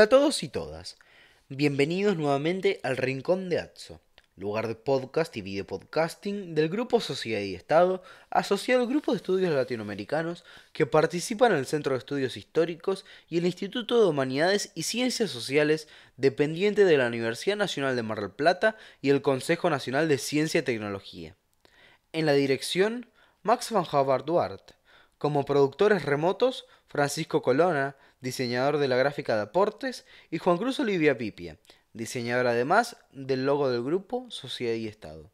Hola a todos y todas. Bienvenidos nuevamente al Rincón de Atso, lugar de podcast y videopodcasting del Grupo Sociedad y Estado, asociado al Grupo de Estudios Latinoamericanos que participan en el Centro de Estudios Históricos y el Instituto de Humanidades y Ciencias Sociales, dependiente de la Universidad Nacional de Mar del Plata y el Consejo Nacional de Ciencia y Tecnología. En la dirección, Max van Havard Duarte. Como productores remotos, Francisco Colona, diseñador de la gráfica de aportes, y Juan Cruz Olivia Pipia, diseñador además del logo del grupo Sociedad y Estado.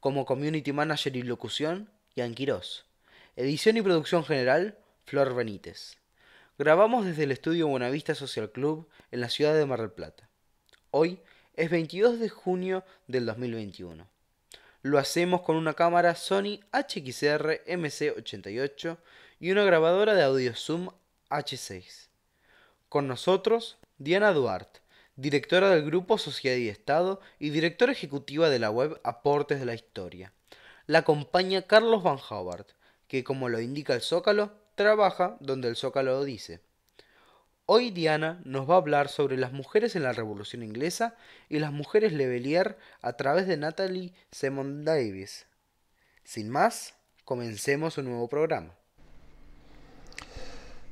Como Community Manager y Locución, Ian Quirós. Edición y producción general, Flor Benítez. Grabamos desde el estudio Buenavista Social Club en la ciudad de Mar del Plata. Hoy es 22 de junio del 2021. Lo hacemos con una cámara Sony HXR MC88 y una grabadora de audio Zoom H6. Con nosotros, Diana Duarte, directora del Grupo Sociedad y Estado y directora ejecutiva de la web Aportes de la Historia. La acompaña Carlos Van Howard, que como lo indica el Zócalo, trabaja donde el Zócalo lo dice. Hoy Diana nos va a hablar sobre las mujeres en la Revolución Inglesa y las mujeres Levelier a través de Natalie Simon Davis. Sin más, comencemos un nuevo programa.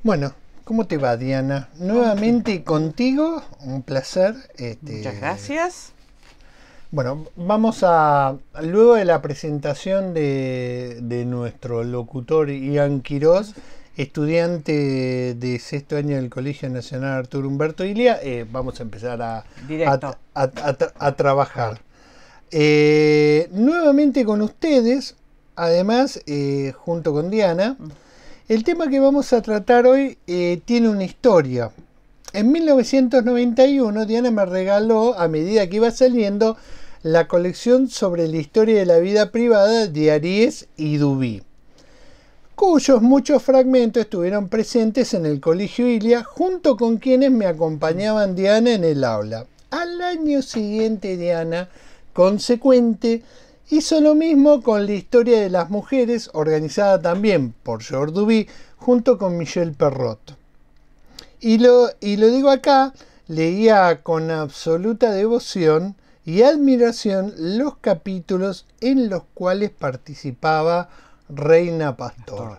Bueno, ¿Cómo te va, Diana? Nuevamente contigo, un placer. Este, Muchas gracias. Bueno, vamos a, luego de la presentación de, nuestro locutor Ian Quiroz, estudiante de sexto año del Colegio Nacional Arturo Humberto Ilia, eh, vamos a empezar a, trabajar. Eh, nuevamente con ustedes, además, eh, junto con Diana. El tema que vamos a tratar hoy eh, tiene una historia. En 1991 Diana me regaló, a medida que iba saliendo, la colección sobre la historia de la vida privada de Aries y Dubí, cuyos muchos fragmentos estuvieron presentes en el Colegio Ilia junto con quienes me acompañaban Diana en el aula. Al año siguiente Diana, consecuente, Hizo lo mismo con la historia de las mujeres, organizada también por George Duby, junto con Michel Perrot. Y lo, y lo digo acá, leía con absoluta devoción y admiración los capítulos en los cuales participaba Reina Pastor.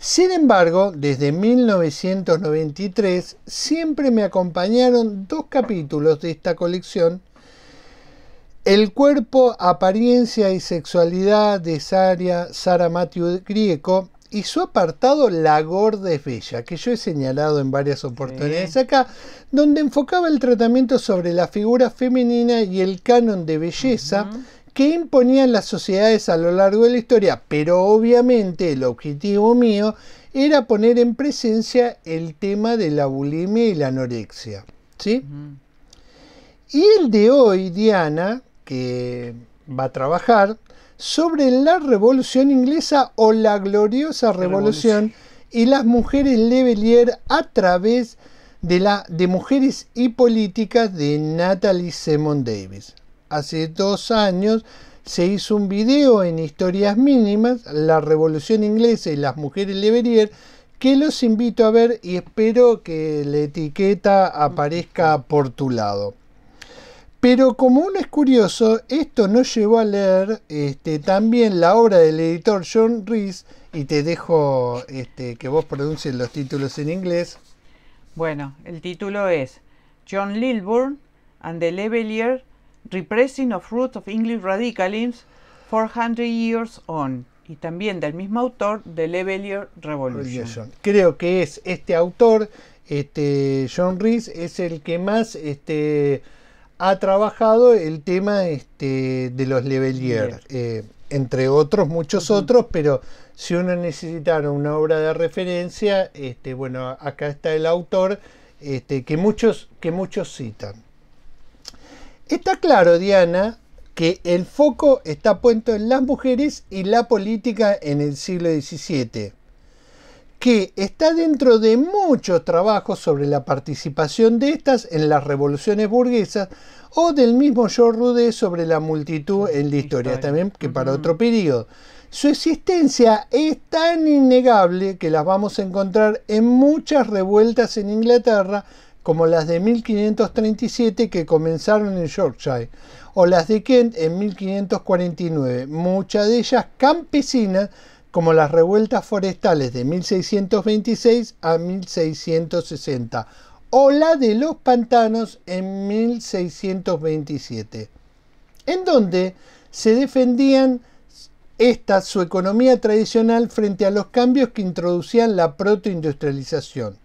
Sin embargo, desde 1993 siempre me acompañaron dos capítulos de esta colección el cuerpo, apariencia y sexualidad de Sara, Sara Matthew Grieco y su apartado La Gorda es Bella, que yo he señalado en varias oportunidades acá, donde enfocaba el tratamiento sobre la figura femenina y el canon de belleza. que imponían las sociedades a lo largo de la historia, pero obviamente el objetivo mío era poner en presencia el tema de la bulimia y la anorexia. ¿sí? Y el de hoy, Diana, que va a trabajar sobre la Revolución Inglesa o la gloriosa Revolución, y las mujeres Levelier a través de, la, de Mujeres y Políticas de Natalie Simon Davis. Hace dos años se hizo un video en Historias Mínimas, La Revolución Inglesa y las Mujeres Levelier, que los invito a ver y espero que la etiqueta aparezca por tu lado. Pero como uno es curioso, esto nos llevó a leer este, también la obra del editor John Rees, y te dejo este, que vos pronuncies los títulos en inglés. Bueno, el título es John Lilburn and the Levelier Repressing of Roots of English Radicalism 400 Years On y también del mismo autor The Levelier Revolution. Creo que es este autor, este John Rees, es el que más este, ha trabajado el tema este, de los leveliers, eh, entre otros, muchos otros, pero si uno necesitara una obra de referencia, este, bueno, acá está el autor este, que, muchos, que muchos citan. Está claro, Diana, que el foco está puesto en las mujeres y la política en el siglo XVII que está dentro de muchos trabajos sobre la participación de estas en las revoluciones burguesas o del mismo George Rude sobre la multitud en la historia, también que para otro periodo. Su existencia es tan innegable que las vamos a encontrar en muchas revueltas en Inglaterra, como las de 1537 que comenzaron en Yorkshire, o las de Kent en 1549, muchas de ellas campesinas como las revueltas forestales de 1626 a 1660 o la de los pantanos en 1627, en donde se defendían esta su economía tradicional frente a los cambios que introducían la protoindustrialización.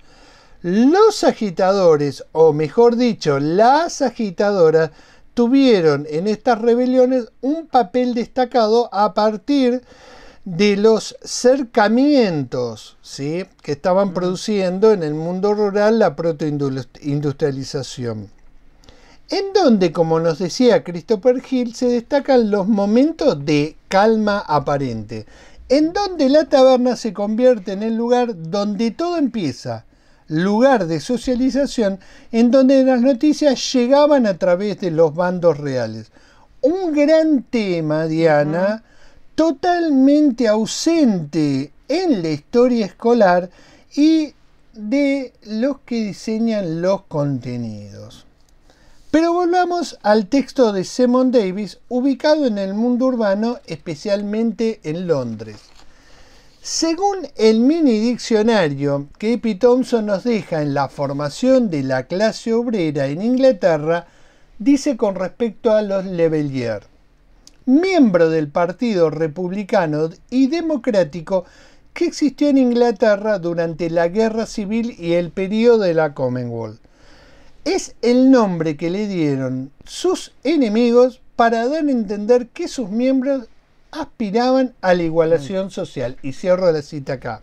Los agitadores, o mejor dicho, las agitadoras, tuvieron en estas rebeliones un papel destacado a partir de de los cercamientos ¿sí? que estaban produciendo en el mundo rural la protoindustrialización. En donde, como nos decía Christopher Hill, se destacan los momentos de calma aparente, en donde la taberna se convierte en el lugar donde todo empieza, lugar de socialización, en donde las noticias llegaban a través de los bandos reales. Un gran tema, Diana, totalmente ausente en la historia escolar y de los que diseñan los contenidos. Pero volvamos al texto de Simon Davis, ubicado en el mundo urbano, especialmente en Londres. Según el mini diccionario que Epi Thompson nos deja en la formación de la clase obrera en Inglaterra, dice con respecto a los leveliers miembro del Partido Republicano y Democrático que existió en Inglaterra durante la Guerra Civil y el periodo de la Commonwealth. Es el nombre que le dieron sus enemigos para dar a entender que sus miembros aspiraban a la igualación mm. social. Y cierro la cita acá.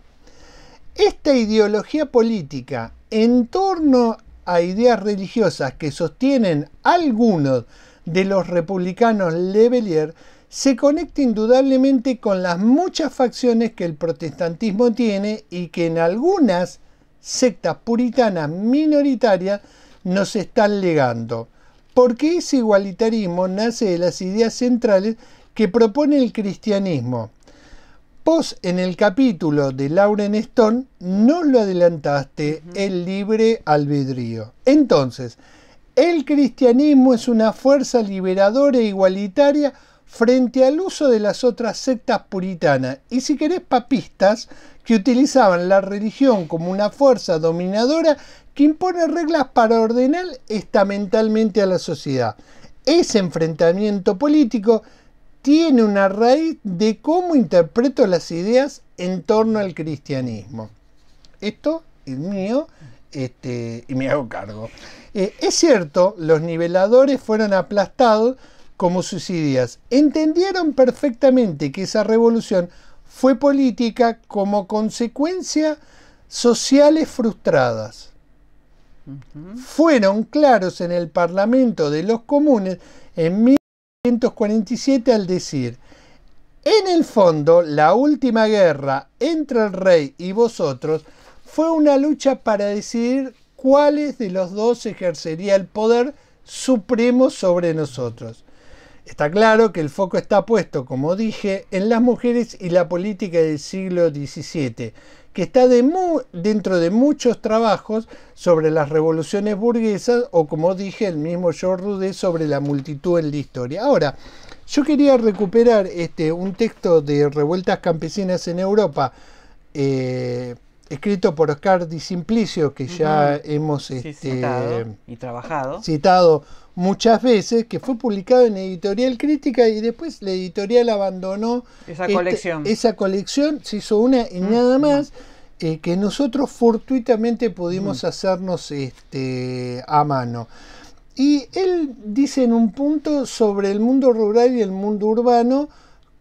Esta ideología política en torno a ideas religiosas que sostienen algunos de los republicanos Lebelier, se conecta indudablemente con las muchas facciones que el protestantismo tiene y que en algunas sectas puritanas minoritarias nos están legando, porque ese igualitarismo nace de las ideas centrales que propone el cristianismo. Vos en el capítulo de Lauren Stone no lo adelantaste, el libre albedrío. Entonces, el cristianismo es una fuerza liberadora e igualitaria frente al uso de las otras sectas puritanas y si querés papistas que utilizaban la religión como una fuerza dominadora que impone reglas para ordenar estamentalmente a la sociedad. Ese enfrentamiento político tiene una raíz de cómo interpreto las ideas en torno al cristianismo. Esto es mío este, y me hago cargo. Eh, es cierto, los niveladores fueron aplastados como sus ideas. Entendieron perfectamente que esa revolución fue política como consecuencia sociales frustradas. Fueron claros en el Parlamento de los Comunes en 1947 al decir, en el fondo, la última guerra entre el rey y vosotros fue una lucha para decidir cuáles de los dos ejercería el poder supremo sobre nosotros. Está claro que el foco está puesto, como dije, en las mujeres y la política del siglo XVII, que está de dentro de muchos trabajos sobre las revoluciones burguesas o, como dije, el mismo George Rudé sobre la multitud en la historia. Ahora, yo quería recuperar este, un texto de Revueltas Campesinas en Europa. Eh, escrito por Oscar Di Simplicio, que ya hemos este, citado y trabajado. Citado muchas veces, que fue publicado en Editorial Crítica y después la editorial abandonó esa este, colección. Esa colección se hizo una y mm, nada mm. más. Eh, que nosotros fortuitamente pudimos mm. hacernos este, a mano. Y él dice en un punto sobre el mundo rural y el mundo urbano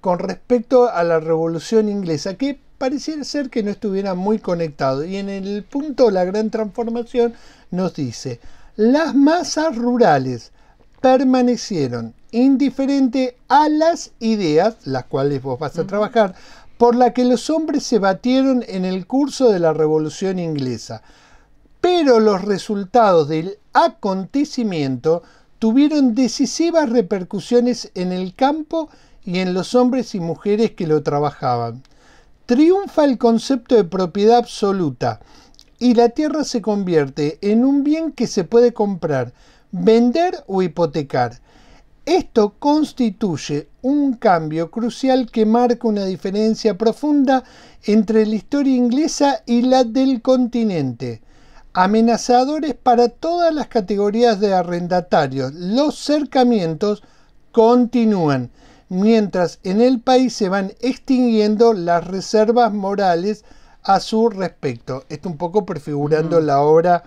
con respecto a la revolución inglesa, que pareciera ser que no estuviera muy conectado. Y en el punto La Gran Transformación nos dice, las masas rurales permanecieron indiferente a las ideas, las cuales vos vas a trabajar, por la que los hombres se batieron en el curso de la Revolución Inglesa. Pero los resultados del acontecimiento tuvieron decisivas repercusiones en el campo y en los hombres y mujeres que lo trabajaban triunfa el concepto de propiedad absoluta y la tierra se convierte en un bien que se puede comprar, vender o hipotecar. Esto constituye un cambio crucial que marca una diferencia profunda entre la historia inglesa y la del continente. Amenazadores para todas las categorías de arrendatarios, los cercamientos continúan mientras en el país se van extinguiendo las reservas morales a su respecto. Esto un poco prefigurando la obra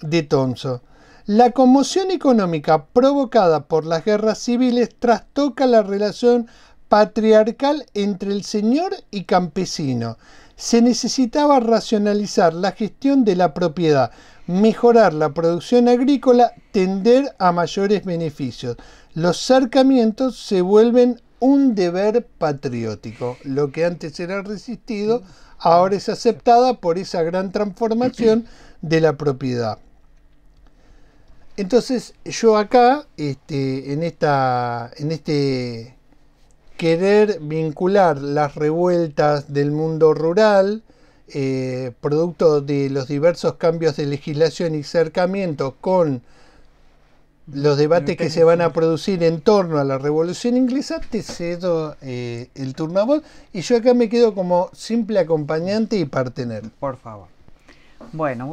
de Tonso. La conmoción económica provocada por las guerras civiles trastoca la relación patriarcal entre el señor y campesino. Se necesitaba racionalizar la gestión de la propiedad, mejorar la producción agrícola, tender a mayores beneficios. Los cercamientos se vuelven un deber patriótico. Lo que antes era resistido, ahora es aceptada por esa gran transformación de la propiedad. Entonces yo acá, este, en este querer vincular las revueltas del mundo rural, eh, producto de los diversos cambios de legislación y cercamiento con los debates que se van a producir en torno a la Revolución Inglesa, te cedo eh, el turno a vos y yo acá me quedo como simple acompañante y partener. Por favor. Bueno,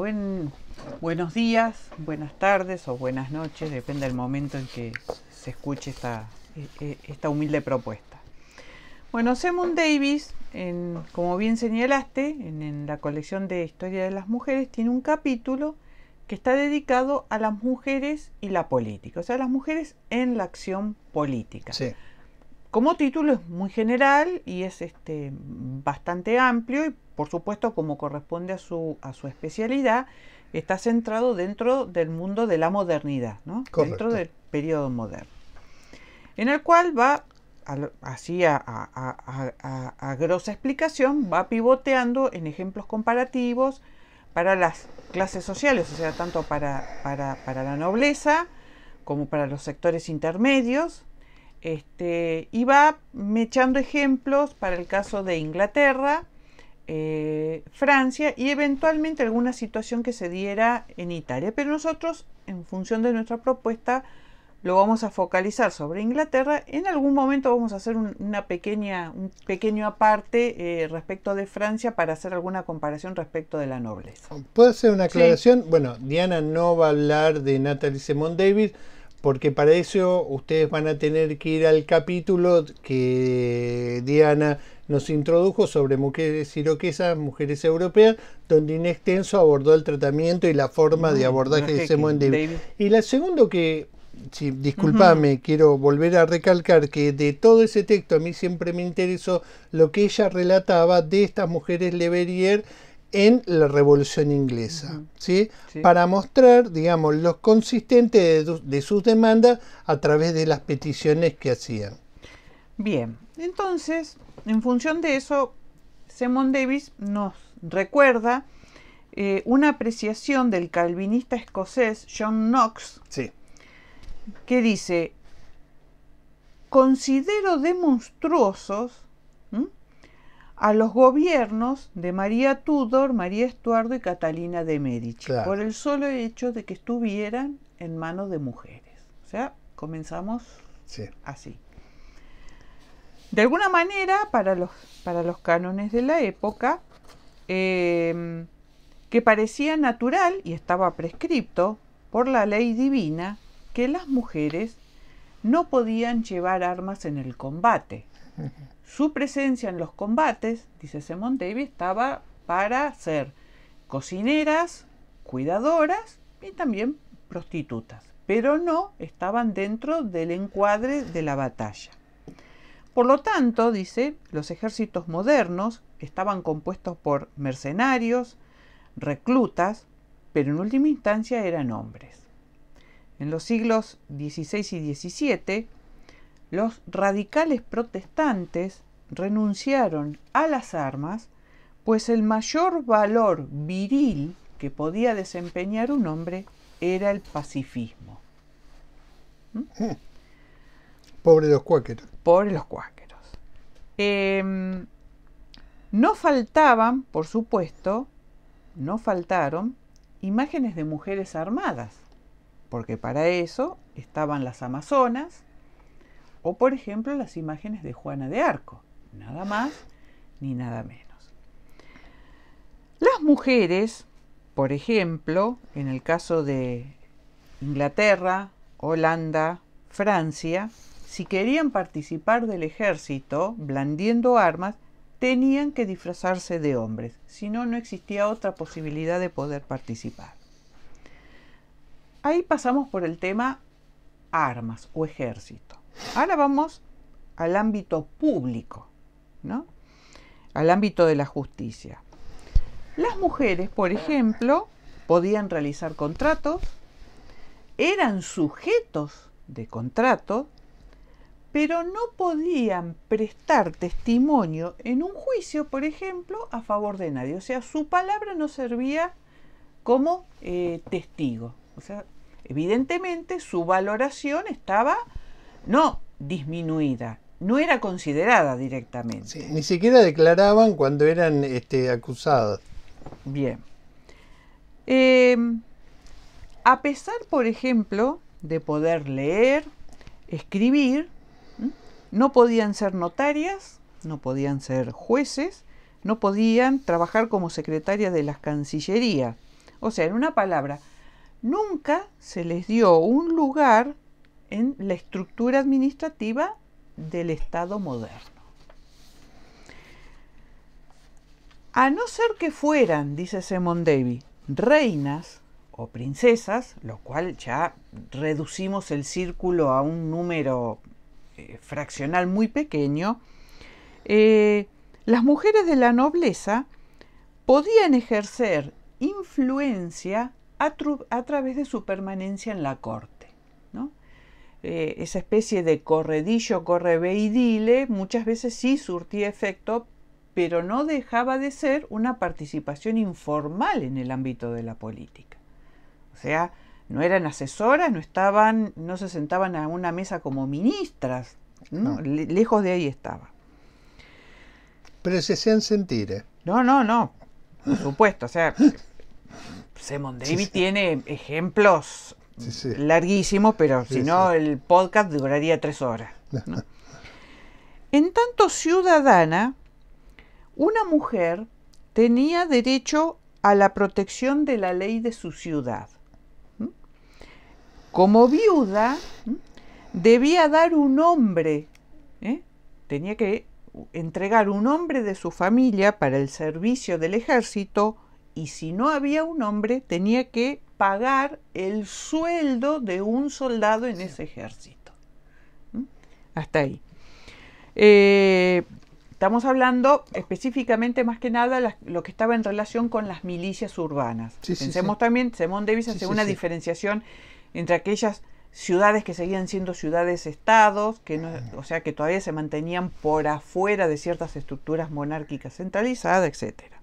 buenos días, buenas tardes o buenas noches, depende del momento en que se escuche esta, eh, esta humilde propuesta. Bueno, Simon Davis como bien señalaste, en, la colección de Historia de las Mujeres, tiene un capítulo que está dedicado a las mujeres y la política, o sea, las mujeres en la acción política. Sí. Como título es muy general y es este, bastante amplio y por supuesto como corresponde a su, a su especialidad, está centrado dentro del mundo de la modernidad, ¿no? dentro del periodo moderno, en el cual va así a, a, grosa explicación, va pivoteando en ejemplos comparativos para las clases sociales, o sea, tanto para, para, para la nobleza como para los sectores intermedios, este, y va mechando ejemplos para el caso de Inglaterra, eh, Francia y eventualmente alguna situación que se diera en Italia. Pero nosotros, en función de nuestra propuesta, lo vamos a focalizar sobre Inglaterra. En algún momento vamos a hacer un, una pequeña, un pequeño aparte eh, respecto de Francia para hacer alguna comparación respecto de la nobleza. Ah, ¿Puedo hacer una aclaración? Bueno, Diana no va a hablar de Natalie Simone Davis porque para eso ustedes van a tener que ir al capítulo que Diana nos introdujo sobre mujeres siroquesas, mujeres europeas, donde Inés extenso abordó el tratamiento y la forma de mm, abordaje de Simone Davis. Y la segunda que disculpame, quiero volver a recalcar que de todo ese texto a mí siempre me interesó lo que ella relataba de estas mujeres Leverrier en la Revolución Inglesa, ¿sí? Para mostrar, digamos, los consistentes de, sus demandas a través de las peticiones que hacían. Bien, entonces, en función de eso, Simon Davis nos recuerda eh, una apreciación del calvinista escocés John Knox, sí que dice, considero demonstruosos a los gobiernos de María Tudor, María Estuardo y Catalina de Medici, por el solo hecho de que estuvieran en manos de mujeres. O sea, comenzamos así. De alguna manera, para los, cánones de la época, em, que parecía natural y estaba prescripto por la ley divina, que las mujeres no podían llevar armas en el combate. Su presencia en los combates, dice Simone Davis, estaba para ser cocineras, cuidadoras y también prostitutas, pero no estaban dentro del encuadre de la batalla. Por lo tanto, dice, los ejércitos modernos estaban compuestos por mercenarios, reclutas, pero en última instancia eran hombres. En los siglos XVI y XVII, los radicales protestantes renunciaron a las armas, pues el mayor valor viril que podía desempeñar un hombre era el pacifismo. ¿Mm? Hmm. Pobre los cuáqueros. Pobre los cuáqueros. Em, no faltaban, por supuesto, no faltaron imágenes de mujeres armadas porque para eso estaban las Amazonas o por ejemplo las imágenes de Juana de Arco, nada más ni nada menos. Las mujeres, por ejemplo, en el caso de Inglaterra, Holanda, Francia, si querían participar del ejército blandiendo armas, tenían que disfrazarse de hombres, si no, no existía otra posibilidad de poder participar. Ahí pasamos por el tema armas o ejército. Ahora vamos al ámbito público, ¿no? Al ámbito de la justicia. Las mujeres, por ejemplo, podían realizar contratos, eran sujetos de contrato, pero no podían prestar testimonio en un juicio, por ejemplo, a favor de nadie. O sea, su palabra no servía como eh, testigo. O sea, evidentemente su valoración estaba no disminuida, no era considerada directamente. ni siquiera declaraban cuando eran este, acusadas. Bien. Em, a pesar, por ejemplo, de poder leer, escribir, no podían ser notarias, no podían ser jueces, no podían trabajar como secretarias de las cancillerías. O sea, en una palabra, nunca se les dio un lugar en la estructura administrativa del Estado moderno. A no ser que fueran, dice Davy, reinas o princesas, lo cual ya reducimos el círculo a un número eh, fraccional muy pequeño, eh, las mujeres de la nobleza podían ejercer influencia a, través de su permanencia en la corte. Eh, esa especie de corredillo, correveidile, y dile, muchas veces sí surtía efecto, pero no dejaba de ser una participación informal en el ámbito de la política. O sea, no eran asesoras, no estaban, no se sentaban a una mesa como ministras, lejos de ahí estaba. Pero se hacían sentir. ¿eh? No, no, no. Por supuesto, o sea, Simon David tiene ejemplos larguísimos, pero si no, el podcast duraría tres horas. en tanto ciudadana, una mujer tenía derecho a la protección de la ley de su ciudad. Como viuda, debía dar un hombre, ¿eh? tenía que entregar un hombre de su familia para el servicio del ejército y si no había un hombre tenía que pagar el sueldo de un soldado en ese ejército. ¿Mm? Hasta ahí. Eh, estamos hablando específicamente más que nada lo que estaba en relación con las milicias urbanas. Pensemos también, Simón Davis hace una diferenciación entre aquellas ciudades que seguían siendo ciudades-estados, que ah. o sea que todavía se mantenían por afuera de ciertas estructuras monárquicas centralizadas, etcétera.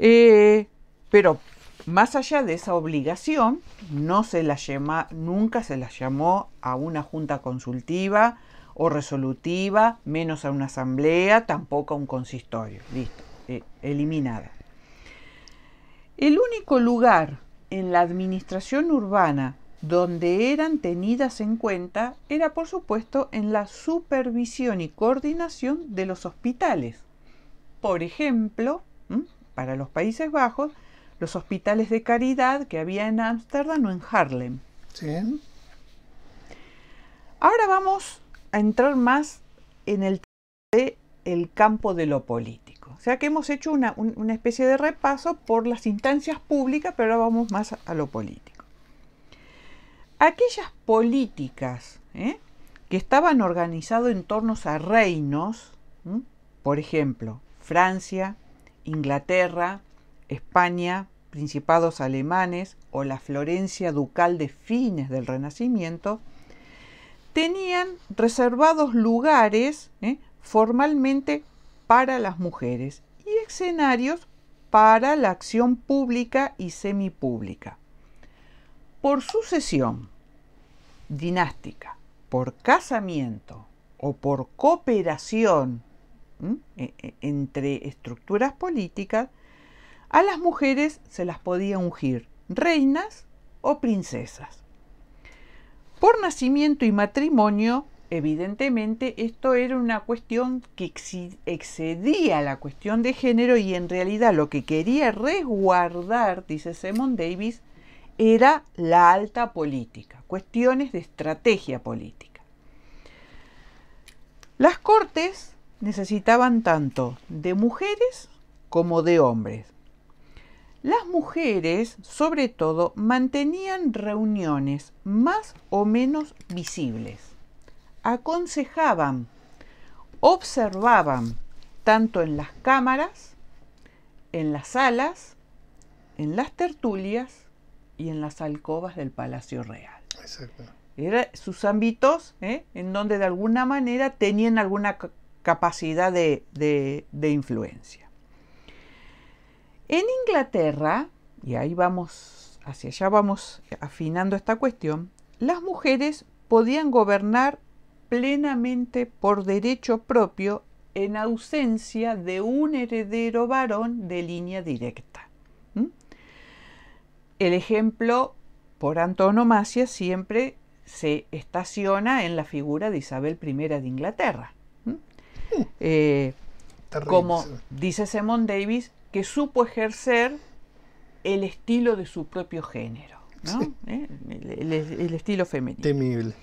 Eh, pero más allá de esa obligación, no se la llama, nunca se la llamó a una junta consultiva o resolutiva, menos a una asamblea, tampoco a un consistorio. Listo, eh, eliminada. El único lugar en la administración urbana donde eran tenidas en cuenta era por supuesto en la supervisión y coordinación de los hospitales. Por ejemplo, para los Países Bajos los hospitales de caridad que había en Ámsterdam o en Harlem. Ahora vamos a entrar más en el el campo de lo político. O sea que hemos hecho una, especie de repaso por las instancias públicas, pero ahora vamos más a, lo político. Aquellas políticas ¿eh? que estaban organizadas en torno a reinos, por ejemplo, Francia, Inglaterra, España, principados alemanes o la Florencia ducal de fines del Renacimiento, tenían reservados lugares ¿eh? formalmente para las mujeres y escenarios para la acción pública y semipública. Por sucesión dinástica, por casamiento o por cooperación e, e, entre estructuras políticas, a las mujeres se las podía ungir reinas o princesas. Por nacimiento y matrimonio, evidentemente esto era una cuestión que excedía la cuestión de género y en realidad lo que quería resguardar, dice Simon Davis, era la alta política, cuestiones de estrategia política. Las cortes necesitaban tanto de mujeres como de hombres. Las mujeres, sobre todo, mantenían reuniones más o menos visibles. Aconsejaban, observaban, tanto en las cámaras, en las salas, en las tertulias y en las alcobas del Palacio Real. Exacto. Eran sus ámbitos ¿eh? en donde de alguna manera tenían alguna capacidad de, de, influencia. En Inglaterra, y ahí vamos, hacia allá vamos afinando esta cuestión, las mujeres podían gobernar plenamente por derecho propio en ausencia de un heredero varón de línea directa. El ejemplo por antonomasia siempre se estaciona en la figura de Isabel I de Inglaterra. Eh, como dice Simon Davis, que supo ejercer el estilo de su propio género, eh, el, el estilo femenino. Temible.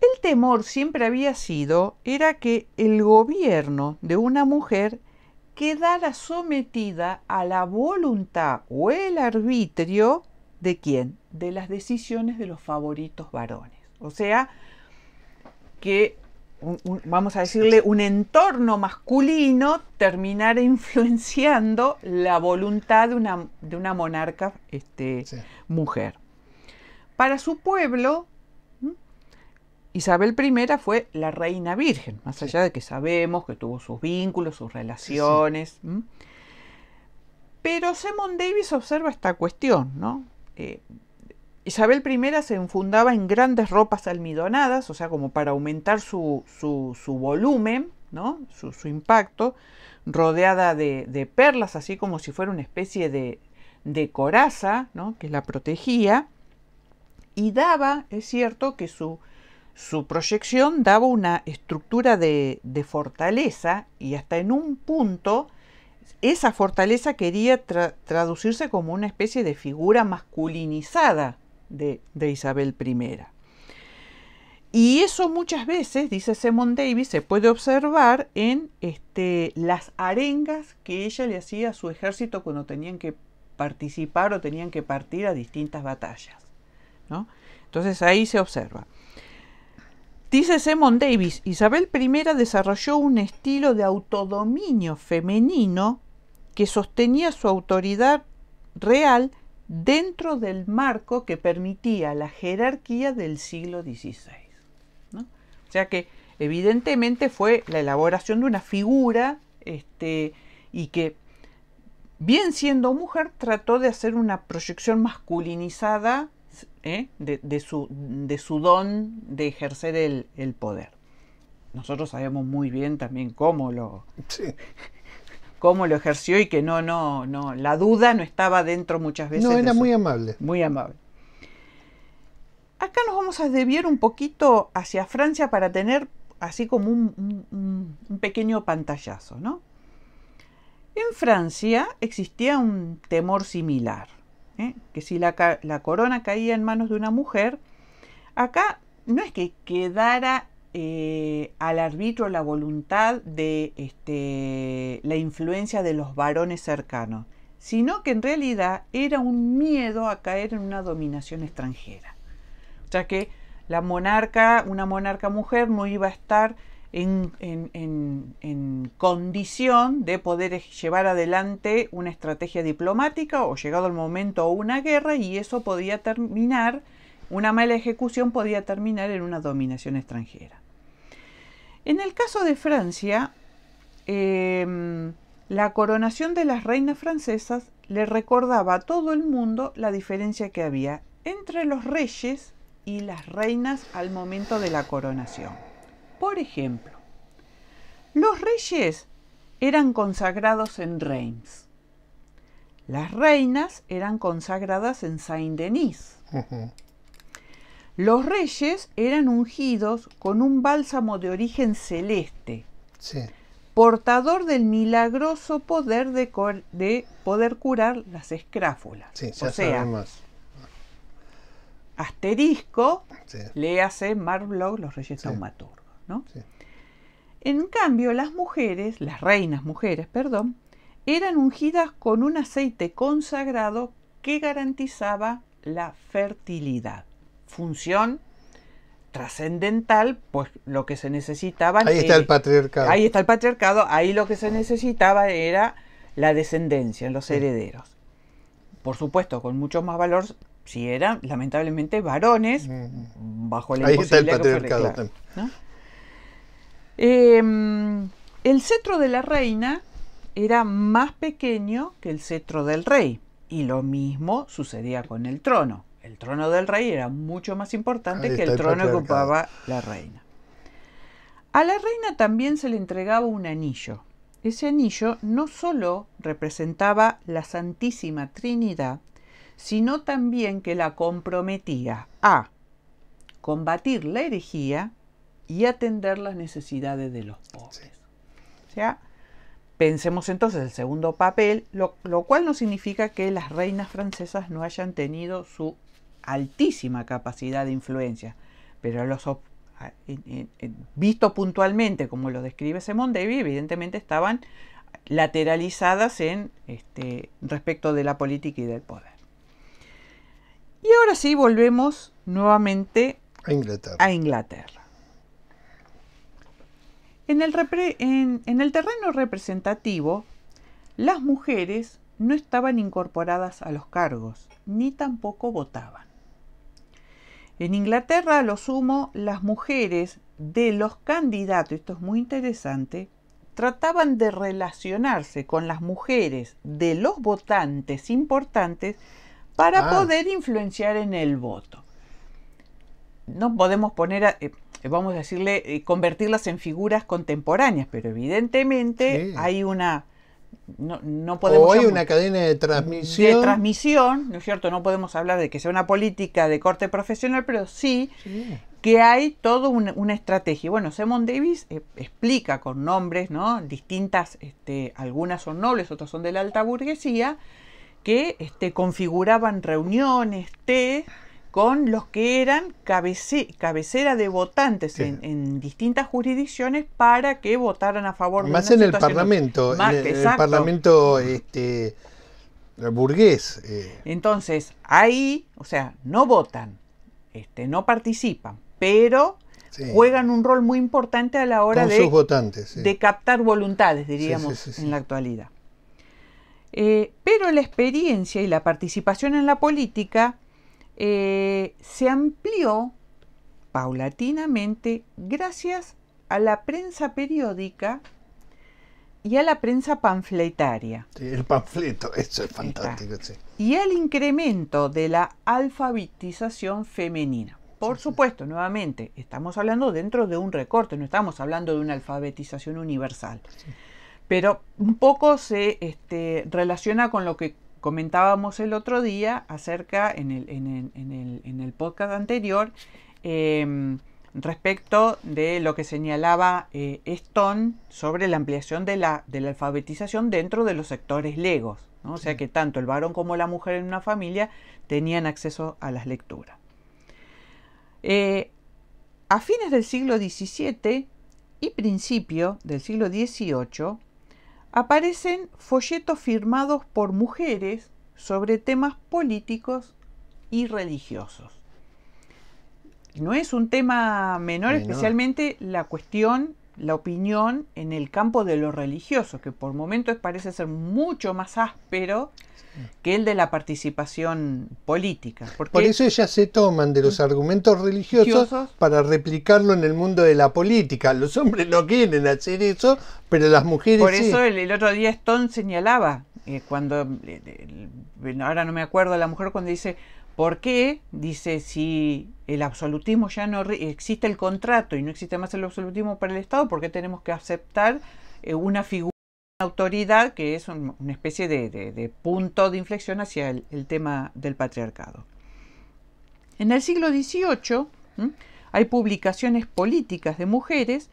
El temor siempre había sido, era que el gobierno de una mujer quedara sometida a la voluntad o el arbitrio de quién? De las decisiones de los favoritos varones. O sea, que vamos a decirle, un entorno masculino terminara influenciando la voluntad de una, de una monarca este, mujer. Para su pueblo, Isabel I fue la reina virgen, más allá de que sabemos que tuvo sus vínculos, sus relaciones. Pero Simon Davis observa esta cuestión, ¿no? Eh, Isabel I se enfundaba en grandes ropas almidonadas, o sea, como para aumentar su, volumen, su, impacto, rodeada de, perlas, así como si fuera una especie de, coraza que la protegía, y daba, es cierto, que su, proyección daba una estructura de, fortaleza y hasta en un punto esa fortaleza quería traducirse como una especie de figura masculinizada, de, Isabel I. Y eso muchas veces, dice Simon Davis, se puede observar en este, las arengas que ella le hacía a su ejército cuando tenían que participar o tenían que partir a distintas batallas. ¿no? Entonces ahí se observa. Dice Simon Davis, Isabel I desarrolló un estilo de autodominio femenino que sostenía su autoridad real dentro del marco que permitía la jerarquía del siglo XVI. O sea que evidentemente fue la elaboración de una figura este, y que, bien siendo mujer, trató de hacer una proyección masculinizada ¿eh? de, su, don de ejercer el, el, poder. Nosotros sabemos muy bien también cómo lo cómo lo ejerció y que no, no, no, la duda no estaba dentro muchas veces. No, era muy amable. Muy amable. Acá nos vamos a desviar un poquito hacia Francia para tener así como un, pequeño pantallazo, ¿no? En Francia existía un temor similar, ¿eh? que si la, la, corona caía en manos de una mujer, acá no es que quedara eh, al arbitro la voluntad de este, la influencia de los varones cercanos, sino que en realidad era un miedo a caer en una dominación extranjera. O sea que la monarca, una monarca mujer, no iba a estar en, en, condición de poder llevar adelante una estrategia diplomática o llegado el momento una guerra y eso podía terminar, una mala ejecución podía terminar en una dominación extranjera. En el caso de Francia, em, la coronación de las reinas francesas le recordaba a todo el mundo la diferencia que había entre los reyes y las reinas al momento de la coronación. Por ejemplo, los reyes eran consagrados en Reims. Las reinas eran consagradas en Saint-Denis. Los reyes eran ungidos con un bálsamo de origen celeste, portador del milagroso poder de, poder curar las escráfulas. o sea, asterisco, le hace marblog los reyes taumaturgos. En cambio, las mujeres, las reinas mujeres, perdón, eran ungidas con un aceite consagrado que garantizaba la fertilidad función trascendental, pues lo que se necesitaba... Ahí está el patriarcado. Ahí está el patriarcado, ahí lo que se necesitaba era la descendencia, los herederos. Por supuesto, con mucho más valor si eran, lamentablemente, varones, mm, mm, mm. bajo ahí está el patriarcado. Em, el cetro de la reina era más pequeño que el cetro del rey, y lo mismo sucedía con el trono el trono del rey era mucho más importante que el trono que ocupaba la reina. A la reina también se le entregaba un anillo. Ese anillo no solo representaba la Santísima Trinidad, sino también que la comprometía a combatir la herejía y atender las necesidades de los pobres. O sea, pensemos entonces el segundo papel, lo, cual no significa que las reinas francesas no hayan tenido su altísima capacidad de influencia, pero los visto puntualmente como lo describe Simon Davy, evidentemente estaban lateralizadas en este, respecto de la política y del poder. Y ahora sí volvemos nuevamente a Inglaterra. en el terreno representativo, las mujeres no estaban incorporadas a los cargos, ni tampoco votaban. En Inglaterra, a lo sumo, las mujeres de los candidatos, esto es muy interesante, trataban de relacionarse con las mujeres de los votantes importantes para ah. poder influenciar en el voto. No podemos poner, eh, vamos a decirle, eh, convertirlas en figuras contemporáneas, pero evidentemente hay una no, no podemos... una cadena de transmisión. De transmisión, ¿no es cierto? No podemos hablar de que sea una política de corte profesional, pero sí, que hay toda una estrategia. Bueno, Simon Davis eh, explica con nombres, ¿no? Distintas, este, algunas son nobles, otras son de la alta burguesía, que este, configuraban reuniones, té, con los que eran cabecera de votantes en, distintas jurisdicciones para que votaran a favor Más en el Parlamento, en el, Parlamento este, burgués. Eh. Entonces, ahí, o sea, no votan, este, no participan, pero juegan un rol muy importante a la hora de, sus votantes, de captar voluntades, diríamos, en la actualidad. Eh, pero la experiencia y la participación en la política eh, se amplió paulatinamente gracias a la prensa periódica y a la prensa panfletaria. Sí, el panfleto, eso es fantástico. Sí. Y al incremento de la alfabetización femenina. Por supuesto, nuevamente, estamos hablando dentro de un recorte, no estamos hablando de una alfabetización universal. Pero un poco se este, relaciona con lo que Comentábamos el otro día acerca, en el, podcast anterior, em, respecto de lo que señalaba eh, Stone sobre la ampliación de la, alfabetización dentro de los sectores legos. ¿no? O sea que tanto el varón como la mujer en una familia tenían acceso a las lecturas. Eh, a fines del siglo XVII y principio del siglo XVIII, aparecen folletos firmados por mujeres sobre temas políticos y religiosos. No es un tema menor, especialmente la cuestión la opinión en el campo de lo religioso, que por momentos parece ser mucho más áspero que el de la participación política. por eso ellas se toman de los argumentos religiosos, para replicarlo en el mundo de la política. Los hombres no quieren hacer eso, pero las mujeres... Por eso el, otro día Stone señalaba, eh, cuando, eh, ahora no me acuerdo, la mujer cuando dice, ¿Por qué? Dice, si el absolutismo ya no existe el contrato y no existe más el absolutismo para el Estado, ¿por qué tenemos que aceptar eh, una figura, una autoridad que es una especie de, punto de inflexión hacia el, tema del patriarcado? En el siglo XVIII hay publicaciones políticas de mujeres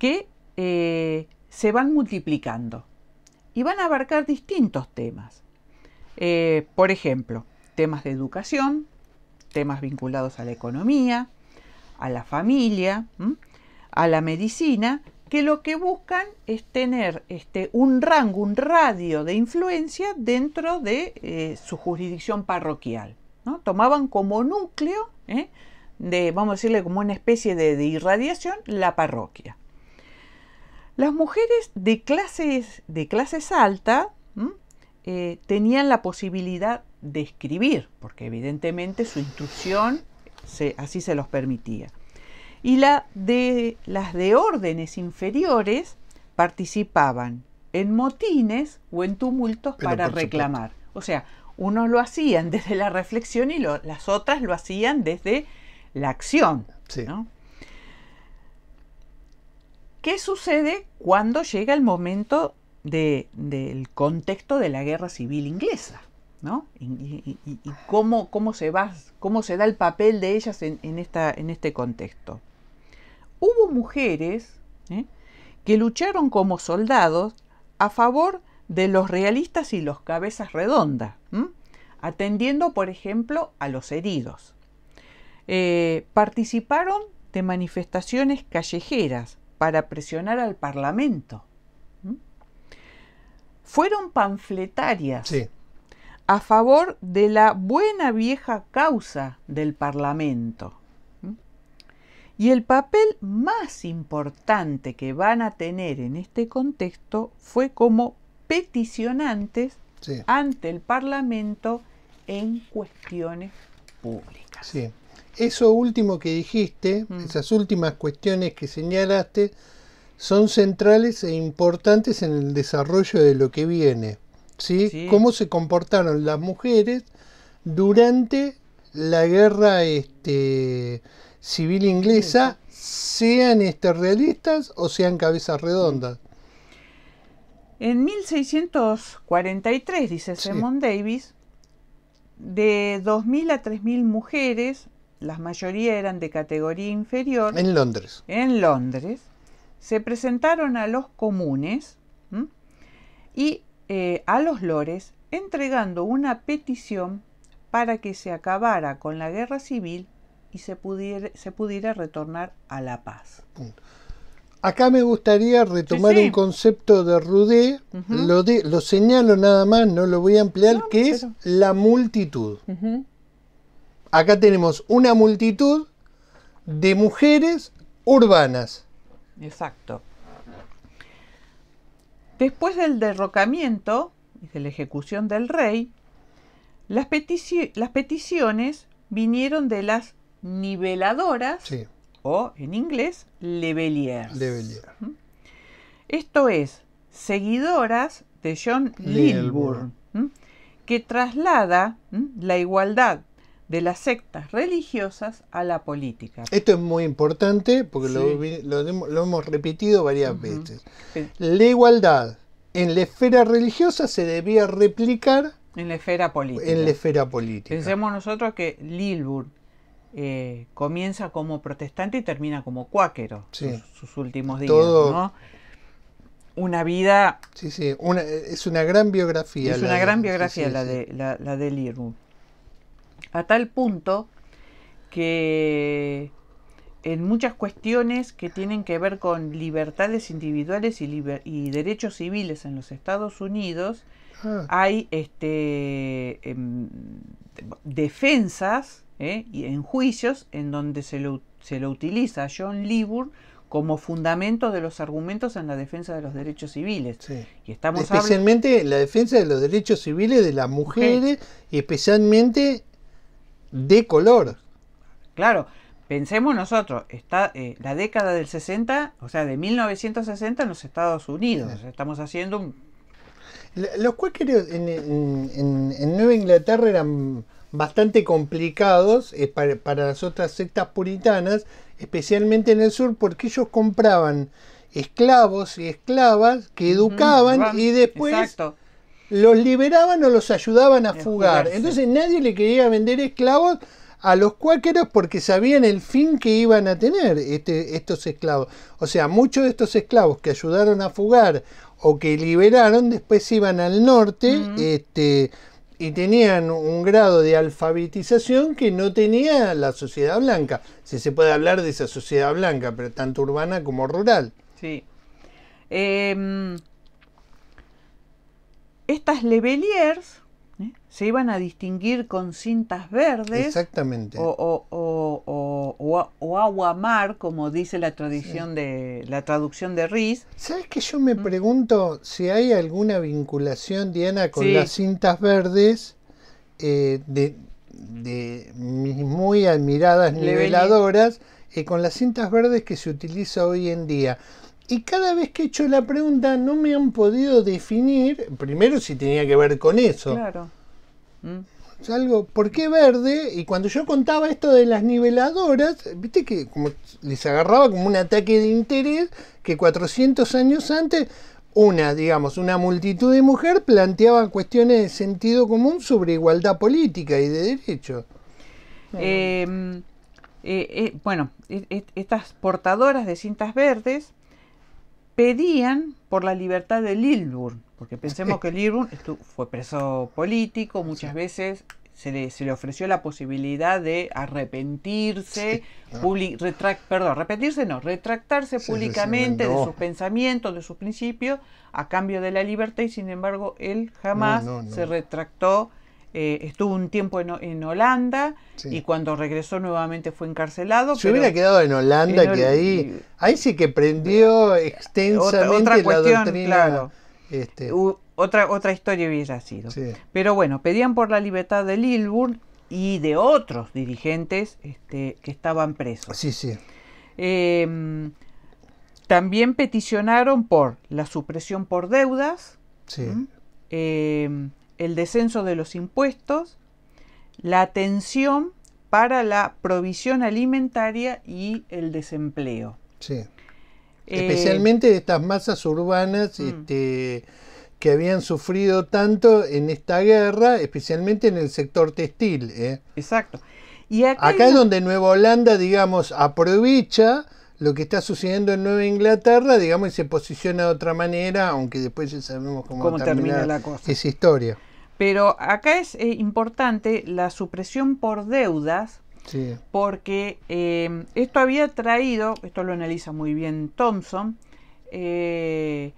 que eh, se van multiplicando y van a abarcar distintos temas. Eh, por ejemplo, temas de educación, temas vinculados a la economía, a la familia, a la medicina, que lo que buscan es tener este, un rango, un radio de influencia dentro de eh, su jurisdicción parroquial. ¿no? Tomaban como núcleo, ¿eh? de, vamos a decirle, como una especie de, irradiación, la parroquia. Las mujeres de clases, de clases altas eh, tenían la posibilidad de escribir, porque evidentemente su instrucción así se los permitía. Y la de, las de órdenes inferiores participaban en motines o en tumultos para reclamar. O sea, unos lo hacían desde la reflexión y las otras lo hacían desde la acción. ¿Qué sucede cuando llega el momento del contexto de la guerra civil inglesa? ¿no? Y, cómo, cómo, se va, cómo se da el papel de ellas en, esta, en este contexto. Hubo mujeres ¿eh? que lucharon como soldados a favor de los realistas y los cabezas redondas, atendiendo, por ejemplo, a los heridos. Eh, participaron de manifestaciones callejeras para presionar al Parlamento. Fueron panfletarias sí a favor de la buena vieja causa del Parlamento. ¿Mm? Y el papel más importante que van a tener en este contexto fue como peticionantes ante el Parlamento en cuestiones públicas. Sí. Eso último que dijiste, mm. esas últimas cuestiones que señalaste, son centrales e importantes en el desarrollo de lo que viene. Cómo se comportaron las mujeres durante la guerra este, civil inglesa, sean realistas o sean cabezas redondas. En 1643, dice Simon Davis, de 2.000 a 3.000 mujeres, la mayoría eran de categoría inferior. En Londres. En Londres, se presentaron a los comunes y eh, a los lores entregando una petición para que se acabara con la guerra civil y se pudiera, se pudiera retornar a la paz. Acá me gustaría retomar un concepto de Rudé, lo, lo señalo nada más, no lo voy a emplear, que es la multitud. Acá tenemos una multitud de mujeres urbanas. Exacto. Después del derrocamiento y de la ejecución del rey, las, peticiones vinieron de las niveladoras o en inglés leveliers. Esto es, seguidoras de John Lilburn, que traslada la igualdad de las sectas religiosas a la política. Esto es muy importante porque lo, hemos repetido varias veces. La igualdad en la esfera religiosa se debía replicar en la esfera política. En la esfera política. Pensemos nosotros que Lilburg eh, comienza como protestante y termina como cuáquero sí. sus, últimos días. Todo... Una vida... Sí, sí, es una gran biografía. Es una gran biografía la, de, la, la de a tal punto que en muchas cuestiones que tienen que ver con libertades individuales y, derechos civiles en los Estados Unidos, ah. hay este, em, defensas ¿eh? y en juicios en donde se lo, se lo utiliza John Libur como fundamento de los argumentos en la defensa de los derechos civiles. Y estamos especialmente la defensa de los derechos civiles de las mujeres y especialmente de color. Claro, pensemos nosotros, está eh, la década del 60, o sea, de 1960 en los Estados Unidos. Estamos haciendo un... Los cuáqueros en, Nueva Inglaterra eran bastante complicados eh, para, las otras sectas puritanas, especialmente en el sur, porque ellos compraban esclavos y esclavas que educaban y después los liberaban o los ayudaban a fugar. Entonces nadie le quería vender esclavos a los cuáqueros porque sabían el fin que iban a tener este, estos esclavos. O sea, muchos de estos esclavos que ayudaron a fugar o que liberaron después iban al norte este, y tenían un grado de alfabetización que no tenía la sociedad blanca. Si se puede hablar de esa sociedad blanca, pero tanto urbana como rural. Sí. Em, estas leveliers ¿eh? se iban a distinguir con cintas verdes. Exactamente. O, o, o, o aguamar, como dice la tradición de la traducción de Riz. ¿Sabes que yo me mm. pregunto si hay alguna vinculación, Diana, con las cintas verdes eh, de, mis muy admiradas niveladoras? y eh, con las cintas verdes que se utiliza hoy en día. Y cada vez que he hecho la pregunta no me han podido definir, primero si tenía que ver con eso. Claro. Mm. Es algo, ¿por qué verde? Y cuando yo contaba esto de las niveladoras, viste que como les agarraba como un ataque de interés que 400 años antes una, digamos, una multitud de mujeres planteaban cuestiones de sentido común sobre igualdad política y de derecho. Eh, mm, eh, eh, bueno, e, e, estas portadoras de cintas verdes pedían por la libertad de Lilburn, porque pensemos que Lilburn fue preso político, muchas veces se le, se le, ofreció la posibilidad de arrepentirse, ah. retract, perdón, arrepentirse no, retractarse públicamente de sus pensamientos, de sus principios, a cambio de la libertad, y sin embargo él jamás se retractó eh, estuvo un tiempo en, Holanda y cuando regresó nuevamente fue encarcelado. Se hubiera quedado en Holanda, que ahí, ahí sí que prendió eh, extensamente otra, otra este. otra, otra historia hubiera sido. Pero bueno, pedían por la libertad de Lilburn y de otros dirigentes este, que estaban presos. Em, también peticionaron por la supresión por deudas. Sí el descenso de los impuestos, la atención para la provisión alimentaria y el desempleo. Sí. Eh, especialmente de estas masas urbanas mm. este, que habían sufrido tanto en esta guerra, especialmente en el sector textil. ¿eh? Exacto. Y acá, es donde Nueva Holanda, digamos, aprovecha lo que está sucediendo en Nueva Inglaterra, digamos, y se posiciona de otra manera, aunque después ya sabemos cómo, termina, la cosa. esa historia. Pero acá es eh, importante la supresión por deudas, porque em, esto había traído, esto lo analiza muy bien Thompson, eh,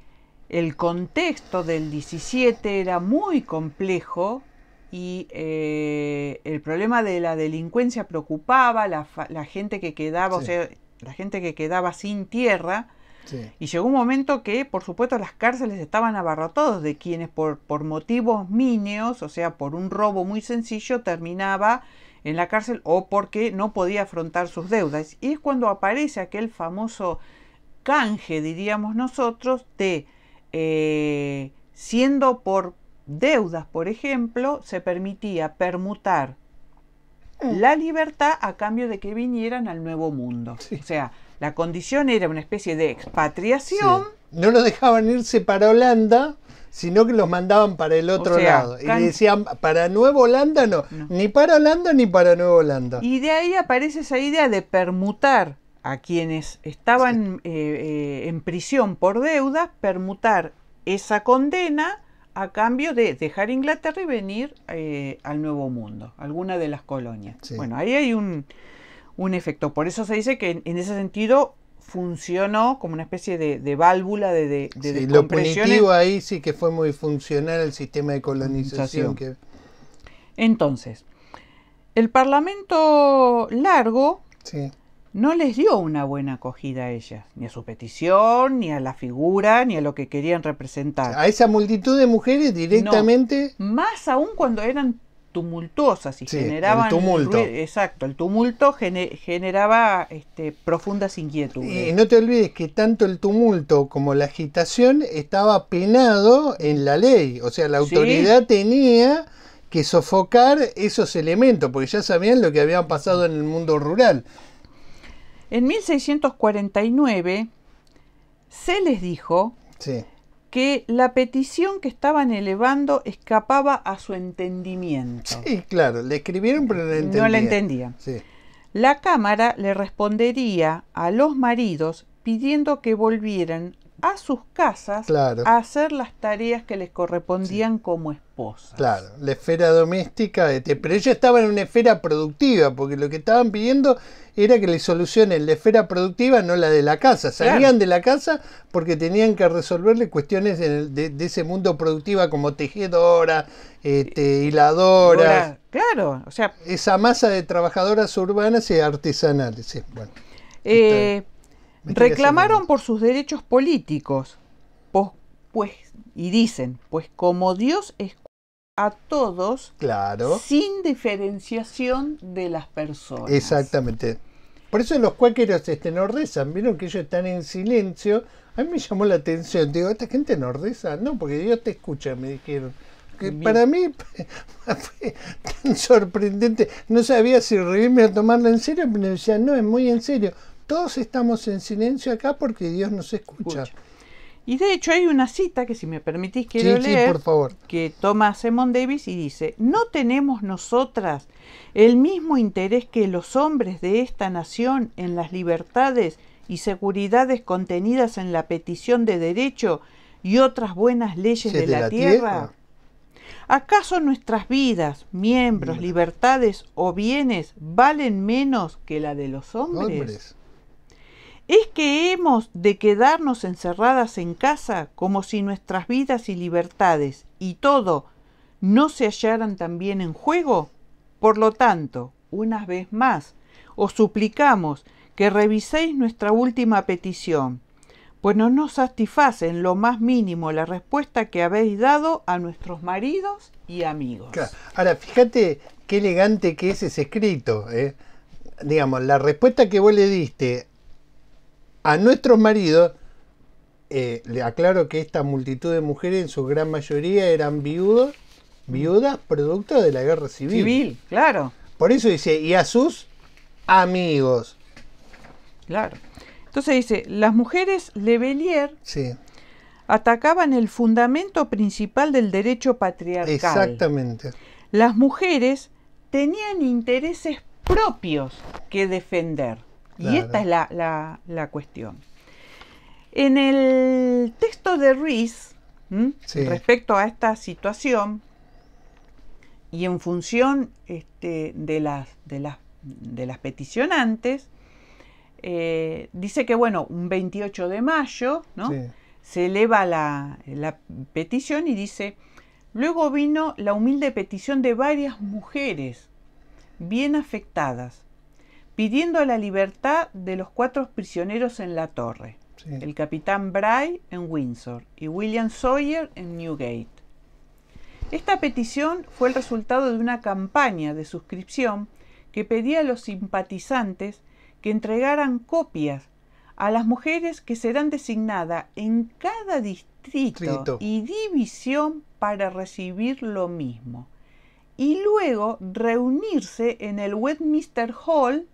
el contexto del 17 era muy complejo y eh, el problema de la delincuencia preocupaba, la, gente que quedaba, o sea, la gente que quedaba sin tierra, y llegó un momento que, por supuesto, las cárceles estaban abarrotadas de quienes por, motivos míneos, o sea, por un robo muy sencillo, terminaba en la cárcel o porque no podía afrontar sus deudas. Y es cuando aparece aquel famoso canje, diríamos nosotros, de eh, siendo por deudas, por ejemplo, se permitía permutar mm. la libertad a cambio de que vinieran al nuevo mundo. O sea, la condición era una especie de expatriación. No los dejaban irse para Holanda, sino que los mandaban para el otro lado. Y decían, para Nueva Holanda no. ni para Holanda ni para Nueva Holanda. Y de ahí aparece esa idea de permutar a quienes estaban eh, eh, en prisión por deuda, permutar esa condena a cambio de dejar Inglaterra y venir eh, al Nuevo Mundo, alguna de las colonias. Bueno, ahí hay un, un efecto. Por eso se dice que en, ese sentido funcionó como una especie de, válvula de, de, de sí, Lo primitivo ahí sí que fue muy funcional el sistema de colonización. Entonces, el Parlamento largo no les dio una buena acogida a ellas, ni a su petición, ni a la figura, ni a lo que querían representar. A esa multitud de mujeres directamente. más aún cuando eran tumultuosas y generaban el tumulto. exacto el tumulto generaba este, profundas inquietudes y no te olvides que tanto el tumulto como la agitación estaba penado en la ley o sea la autoridad tenía que sofocar esos elementos porque ya sabían lo que había pasado en el mundo rural en 1649 se les dijo sí que la petición que estaban elevando escapaba a su entendimiento. Sí, claro, le escribieron pero no la entendían. No la entendían. La Cámara le respondería a los maridos pidiendo que volvieran a sus casas a hacer las tareas que les correspondían como esposas. Claro, la esfera doméstica, pero ella estaba en una esfera productiva, porque lo que estaban pidiendo era que le solucionen la esfera productiva, no la de la casa. Salían de la casa porque tenían que resolverle cuestiones de, ese mundo productiva como tejedora, este, eh, hiladora. Claro, o sea. Esa masa de trabajadoras urbanas y artesanales, bueno. Eh, Reclamaron por sus derechos políticos, pues, y dicen, pues como Dios Escucha a todos, claro. sin diferenciación de las personas. Exactamente. Por eso los cuáqueros este, no vieron que ellos están en silencio. A mí me llamó la atención, digo, esta gente no no, porque Dios te escucha, me dijeron. Que para mí fue tan sorprendente, no sabía si reírme o tomarla en serio, pero me decían, no, es muy en serio todos estamos en silencio acá porque Dios nos escucha. Y de hecho hay una cita que si me permitís quiero leer, por favor. que toma Simon Davis y dice, ¿no tenemos nosotras el mismo interés que los hombres de esta nación en las libertades y seguridades contenidas en la petición de derecho y otras buenas leyes de, la, tierra? ¿Acaso nuestras vidas, miembros, libertades o bienes valen menos que la de los hombres. ¿Es que hemos de quedarnos encerradas en casa como si nuestras vidas y libertades y todo no se hallaran también en juego? Por lo tanto, una vez más, os suplicamos que reviséis nuestra última petición, pues no nos satisface en lo más mínimo la respuesta que habéis dado a nuestros maridos y amigos. Ahora, fíjate qué elegante que es ese escrito. ¿eh? Digamos, la respuesta que vos le diste a nuestros maridos, eh, le aclaro que esta multitud de mujeres en su gran mayoría eran viudos, viudas producto de la guerra civil. Civil, claro. Por eso dice, y a sus amigos. Claro. Entonces dice, las mujeres Lebelier sí. atacaban el fundamento principal del derecho patriarcal. Exactamente. Las mujeres tenían intereses propios que defender. Y esta es la, cuestión. En el texto de Ruiz, respecto a esta situación, y en función este, de, las, las, de, las, peticionantes, eh, dice que, bueno, un 28 de mayo, Se eleva la, la petición y dice, luego vino la humilde petición de varias mujeres bien afectadas pidiendo la libertad de los cuatro prisioneros en la torre, el capitán Bray en Windsor y William Sawyer en Newgate. Esta petición fue el resultado de una campaña de suscripción que pedía a los simpatizantes que entregaran copias a las mujeres que serán designadas en cada distrito y división para recibir lo mismo, y luego reunirse en el Westminster Hall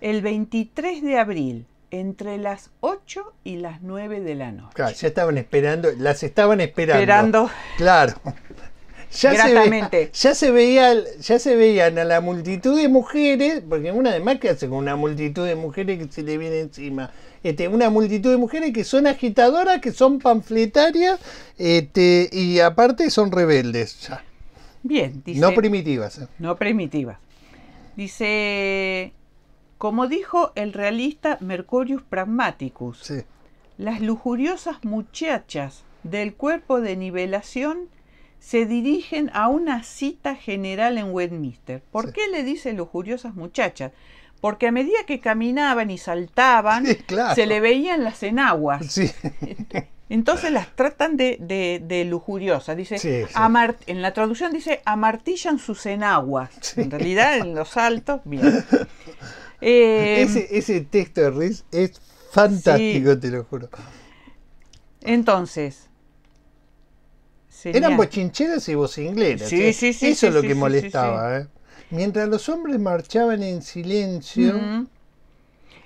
el 23 de abril, entre las 8 y las 9 de la noche. Claro, ya estaban esperando, las estaban esperando. Esperando. Claro. Ya ya, se veía, ya se veían a la multitud de mujeres, porque una de más que hace con una multitud de mujeres que se le viene encima. Este, una multitud de mujeres que son agitadoras, que son panfletarias este, y aparte son rebeldes. Bien, dice. No primitivas. ¿eh? No primitivas. Dice como dijo el realista Mercurius Pragmaticus, las lujuriosas muchachas del cuerpo de nivelación se dirigen a una cita general en Westminster. ¿Por qué le dice lujuriosas muchachas? Porque a medida que caminaban y saltaban, se le veían las enaguas. Entonces las tratan de, lujuriosas. Dice, en la traducción dice, amartillan sus enaguas. En realidad, en los saltos, bien. Eh, ese, ese, texto de Riz es fantástico, te lo juro. Entonces. Eran bochincheras y vocingleras. Sí, Eso es lo que molestaba. ¿eh? Mientras los hombres marchaban en silencio.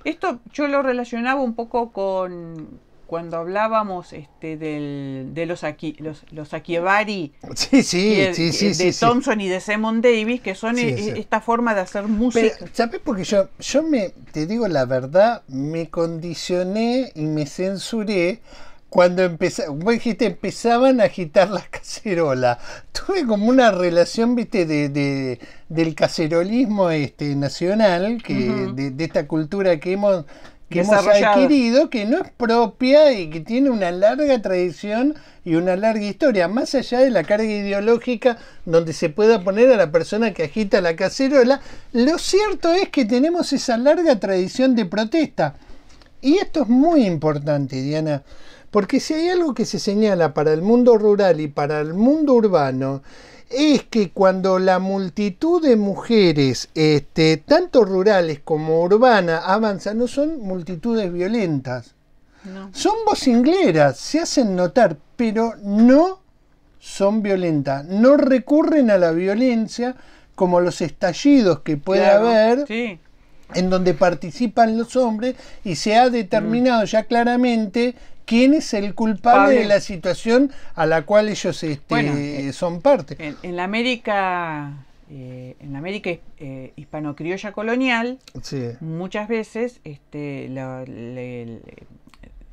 Esto yo lo relacionaba un poco con, cuando hablábamos este, del, de los, aquí, los, los sí, sí, de Thompson y de Simon Davis, que son eh, esta forma de hacer música. ¿Sabes? Porque yo, yo me, te digo la verdad, me condicioné y me censuré cuando empezaban, empezaban a agitar las cacerolas. Tuve como una relación, viste, de, del cacerolismo este, nacional, que, de esta cultura que hemos que hemos adquirido, que no es propia y que tiene una larga tradición y una larga historia, más allá de la carga ideológica donde se pueda poner a la persona que agita la cacerola, lo cierto es que tenemos esa larga tradición de protesta. Y esto es muy importante, Diana, porque si hay algo que se señala para el mundo rural y para el mundo urbano, es que cuando la multitud de mujeres, este, tanto rurales como urbanas, avanza, no son multitudes violentas. Son vocingleras, se hacen notar, pero no son violentas. No recurren a la violencia como los estallidos que puede haber. en donde participan los hombres y se ha determinado ya claramente quién es el culpable de la situación a la cual ellos este, eh, son parte. En, la América, eh, en América eh, colonial, muchas veces este,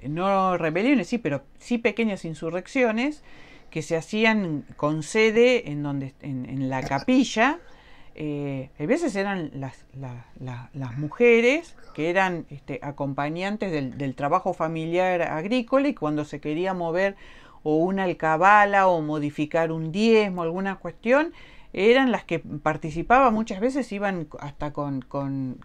no rebeliones, sí, pero sí pequeñas insurrecciones que se hacían con sede en donde en la capilla eh, a veces eran las, las, mujeres que eran este, acompañantes del, trabajo familiar agrícola y cuando se quería mover o una alcabala o modificar un diezmo, alguna cuestión, eran las que participaban muchas veces, iban hasta con, con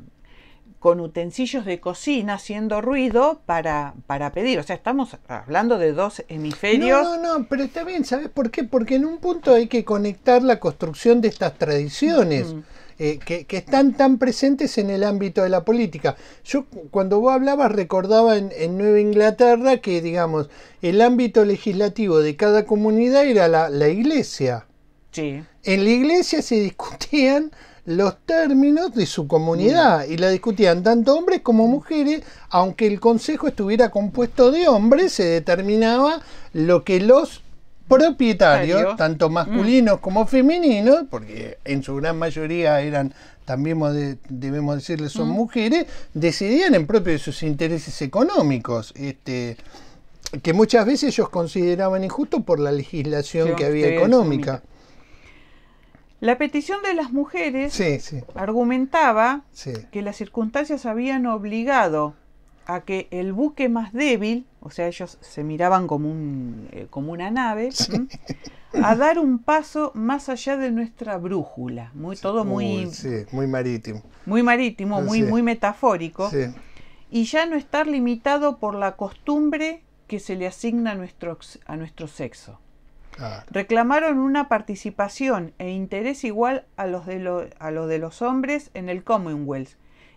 con utensilios de cocina haciendo ruido para, para pedir. O sea, estamos hablando de dos hemisferios. No, no, no, pero está bien, ¿sabes por qué? Porque en un punto hay que conectar la construcción de estas tradiciones. Eh, que, están tan presentes en el ámbito de la política. Yo cuando vos hablabas recordaba en, Nueva Inglaterra que, digamos, el ámbito legislativo de cada comunidad era la, la iglesia. Sí. En la iglesia se discutían los términos de su comunidad y la discutían tanto hombres como mujeres, aunque el consejo estuviera compuesto de hombres, se determinaba lo que los propietarios, tanto mm. masculinos como femeninos, porque en su gran mayoría eran también debemos decirles son mm. mujeres, decidían en propio de sus intereses económicos, este, que muchas veces ellos consideraban injusto por la legislación que había económica. La petición de las mujeres argumentaba que las circunstancias habían obligado a que el buque más débil, o sea, ellos se miraban como, un, eh, como una nave, a dar un paso más allá de nuestra brújula. Muy, todo muy, muy marítimo. Muy marítimo, muy, muy metafórico. Y ya no estar limitado por la costumbre que se le asigna a nuestro, a nuestro sexo. Reclamaron una participación e interés igual a los, de los hombres en el Commonwealth.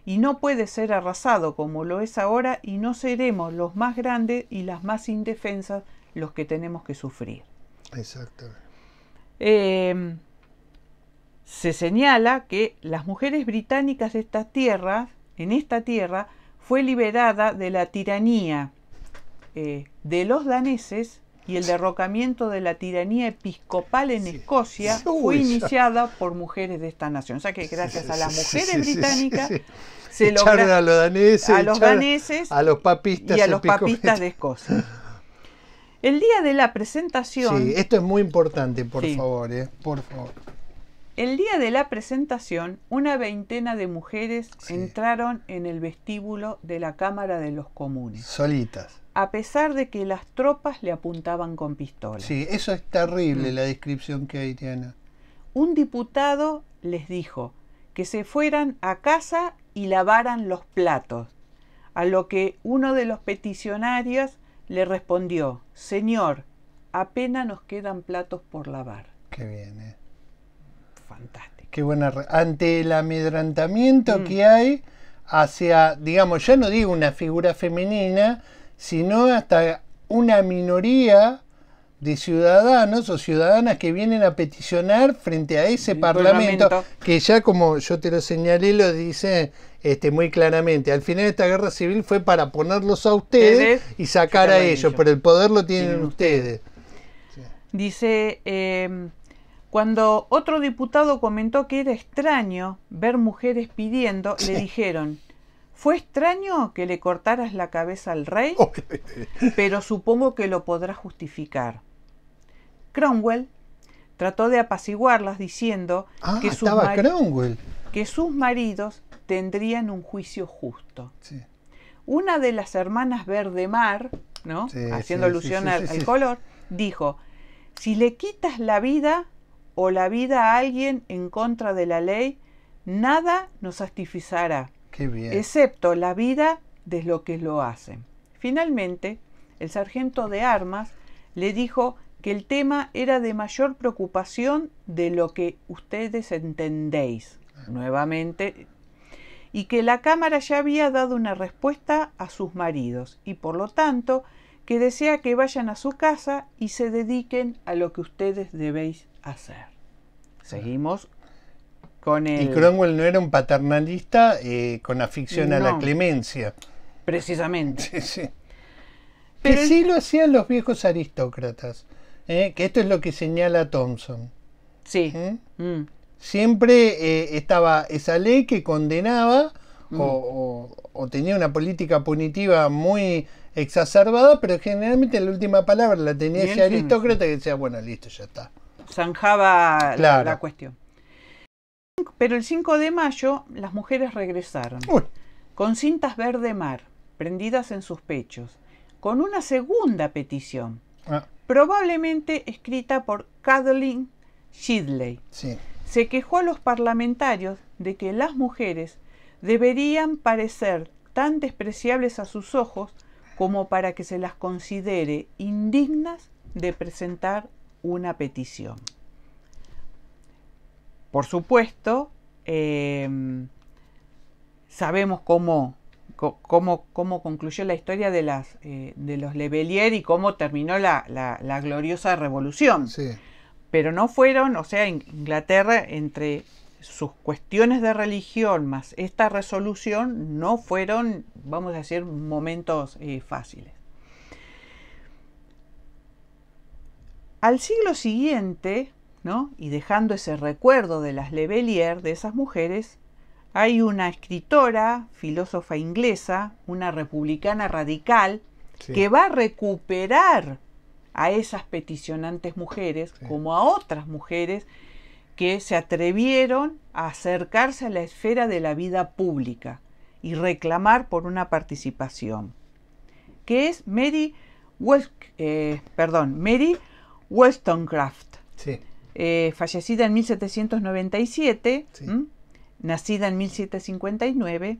Y no puede ser arrasado como lo es ahora y no seremos los más grandes y las más indefensas los que tenemos que sufrir. Exactamente. Em, se señala que las mujeres británicas de esta tierra, en esta tierra, fue liberada de la tiranía eh, de los daneses y el derrocamiento de la tiranía episcopal en Escocia fue iniciada por mujeres de esta nación. O sea que gracias a las mujeres británicas se lograron a los daneses, a los, papistas y a los papistas de Escocia. El día de la presentación. Sí, esto es muy importante, por favor, eh, por favor. El día de la presentación, una veintena de mujeres entraron en el vestíbulo de la Cámara de los Comunes. Solitas a pesar de que las tropas le apuntaban con pistolas. Sí, eso es terrible mm. la descripción que hay, Diana. Un diputado les dijo que se fueran a casa y lavaran los platos, a lo que uno de los peticionarios le respondió, Señor, apenas nos quedan platos por lavar. Qué bien, eh. Fantástico. Qué buena. Ante el amedrantamiento mm. que hay hacia, digamos, ya no digo una figura femenina, sino hasta una minoría de ciudadanos o ciudadanas que vienen a peticionar frente a ese parlamento, que ya como yo te lo señalé lo dice este muy claramente al final de esta guerra civil fue para ponerlos a ustedes, y sacar a ellos pero el poder lo tienen, ustedes. dice em, cuando otro diputado comentó que era extraño ver mujeres pidiendo le dijeron fue extraño que le cortaras la cabeza al rey, pero supongo que lo podrás justificar. Cromwell trató de apaciguarlas diciendo ah, que, sus maridos tendrían un juicio justo. Una de las hermanas Verde Mar, ¿no? haciendo alusión al, color, dijo, si le quitas la vida o la vida a alguien en contra de la ley, nada nos satisfizará excepto la vida de lo que lo hacen. Finalmente, el sargento de armas le dijo que el tema era de mayor preocupación de lo que ustedes entendéis, nuevamente, y que la Cámara ya había dado una respuesta a sus maridos y por lo tanto que desea que vayan a su casa y se dediquen a lo que ustedes debéis hacer. Seguimos y Cromwell no era un paternalista eh, con afición a la clemencia. Precisamente. Pero sí lo hacían los viejos aristócratas. Eh, que esto es lo que señala Thompson. Sí. ¿Eh? Mm. Siempre estaba esa ley que condenaba mm. o, tenía una política punitiva muy exacerbada, pero generalmente la última palabra la tenía ese aristócrata que decía, bueno, listo, ya está. Zanjaba la, cuestión. Pero el 5 de mayo las mujeres regresaron, con cintas verde mar, prendidas en sus pechos, con una segunda petición, ah. probablemente escrita por Kathleen Shidley. Se quejó a los parlamentarios de que las mujeres deberían parecer tan despreciables a sus ojos como para que se las considere indignas de presentar una petición. Por supuesto, em, sabemos cómo, concluyó la historia de, las, eh, de los Lebelier y cómo terminó la, gloriosa revolución. Pero no fueron, o sea, Inglaterra entre sus cuestiones de religión más esta resolución no fueron, vamos a decir, momentos eh, fáciles. Al siglo siguiente, y dejando ese recuerdo de las Lebelier, de esas mujeres, hay una escritora, filósofa inglesa, una republicana radical, que va a recuperar a esas peticionantes mujeres como a otras mujeres que se atrevieron a acercarse a la esfera de la vida pública y reclamar por una participación, que es Mary, eh, perdón, Mary Wollstonecraft. Sí. Eh, fallecida en 1797, nacida en 1759,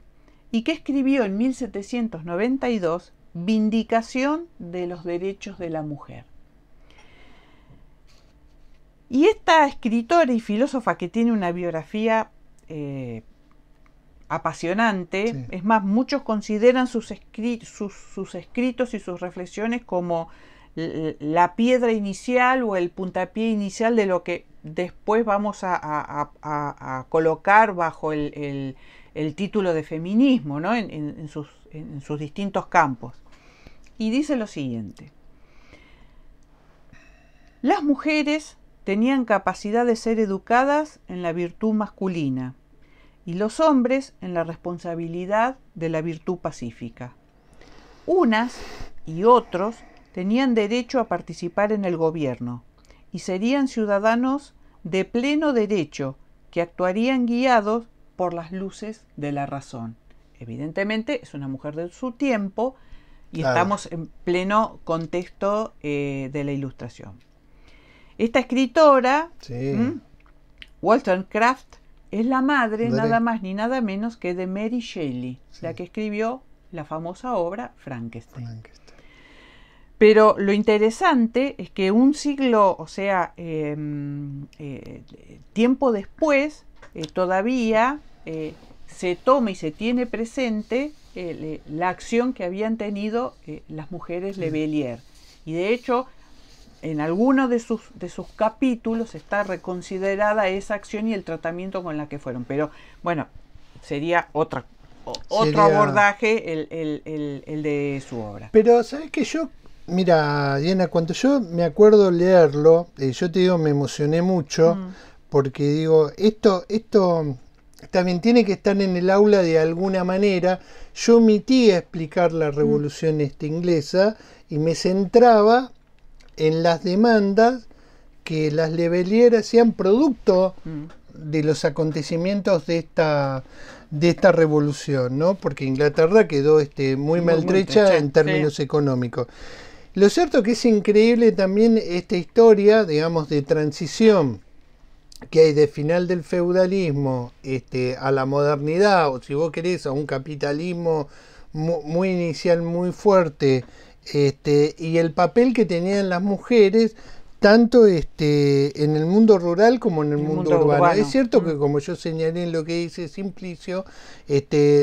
y que escribió en 1792 Vindicación de los Derechos de la Mujer. Y esta escritora y filósofa que tiene una biografía eh, apasionante, es más, muchos consideran sus, escritos y sus reflexiones como eh, la piedra inicial o el puntapié inicial de lo que después vamos a, colocar bajo el, título de feminismo en sus distintos campos. Y dice lo siguiente, las mujeres tenían capacidad de ser educadas en la virtud masculina y los hombres en la responsabilidad de la virtud pacífica. Unas y otros tenían derecho a participar en el gobierno y serían ciudadanos de pleno derecho que actuarían guiados por las luces de la razón. Evidentemente es una mujer de su tiempo y estamos en pleno contexto eh, de la ilustración. Esta escritora, Walter es la madre nada más ni nada menos que de Mary Shelley, la que escribió la famosa obra Frankenstein. Pero lo interesante es que un siglo, o sea, em, eh, tiempo después, eh, todavía eh, se toma y se tiene presente la acción que habían tenido las mujeres mm. Belier Y de hecho, en alguno de sus, de sus capítulos está reconsiderada esa acción y el tratamiento con la que fueron. Pero bueno, sería otro abordaje el, el, de su obra. Pero, ¿sabes que Yo Mira, Diana, cuando yo me acuerdo leerlo, eh, yo te digo, me emocioné mucho, mm. porque digo, esto, esto también tiene que estar en el aula de alguna manera. Yo omitía explicar la mm. revolución inglesa y me centraba en las demandas que las levelieras hacían producto mm. de los acontecimientos de esta de esta revolución, ¿no? Porque Inglaterra quedó este, muy, maltrecha en términos económicos. Lo cierto que es increíble también esta historia, digamos, de transición que hay de final del feudalismo este, a la modernidad, o si vos querés, a un capitalismo muy, inicial, muy fuerte, este, y el papel que tenían las mujeres tanto este, en el mundo rural como en el, mundo, urbano. Es cierto que, mm. como yo señalé en lo que dice Simplicio,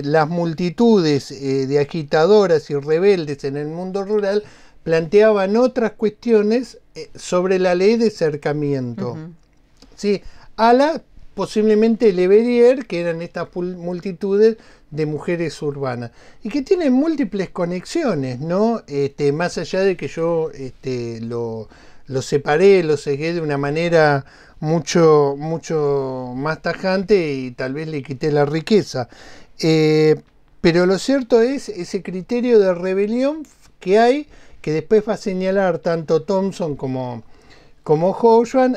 las multitudes eh, de agitadoras y rebeldes en el mundo rural planteaban otras cuestiones eh, sobre la ley de cercamiento. ¿sí? A la posiblemente Verrier, que eran estas multitudes de mujeres urbanas, y que tienen múltiples conexiones, ¿no? Este, más allá de que yo este, lo, separé, lo cegué de una manera mucho, mucho más tajante y tal vez le quité la riqueza. Eh, pero lo cierto es ese criterio de rebelión que hay que después va a señalar tanto Thompson como, como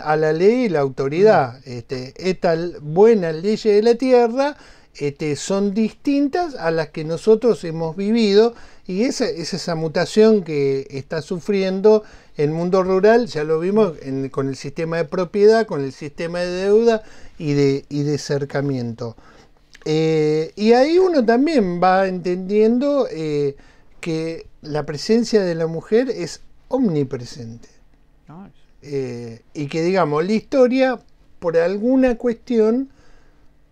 a la ley y la autoridad. Mm. Este, estas buenas leyes de la tierra este, son distintas a las que nosotros hemos vivido y esa es esa mutación que está sufriendo el mundo rural, ya lo vimos con el sistema de propiedad, con el sistema de deuda y de, de cercamiento. Eh, y ahí uno también va entendiendo eh, que la presencia de la mujer es omnipresente. Eh, y que digamos, la historia, por alguna cuestión,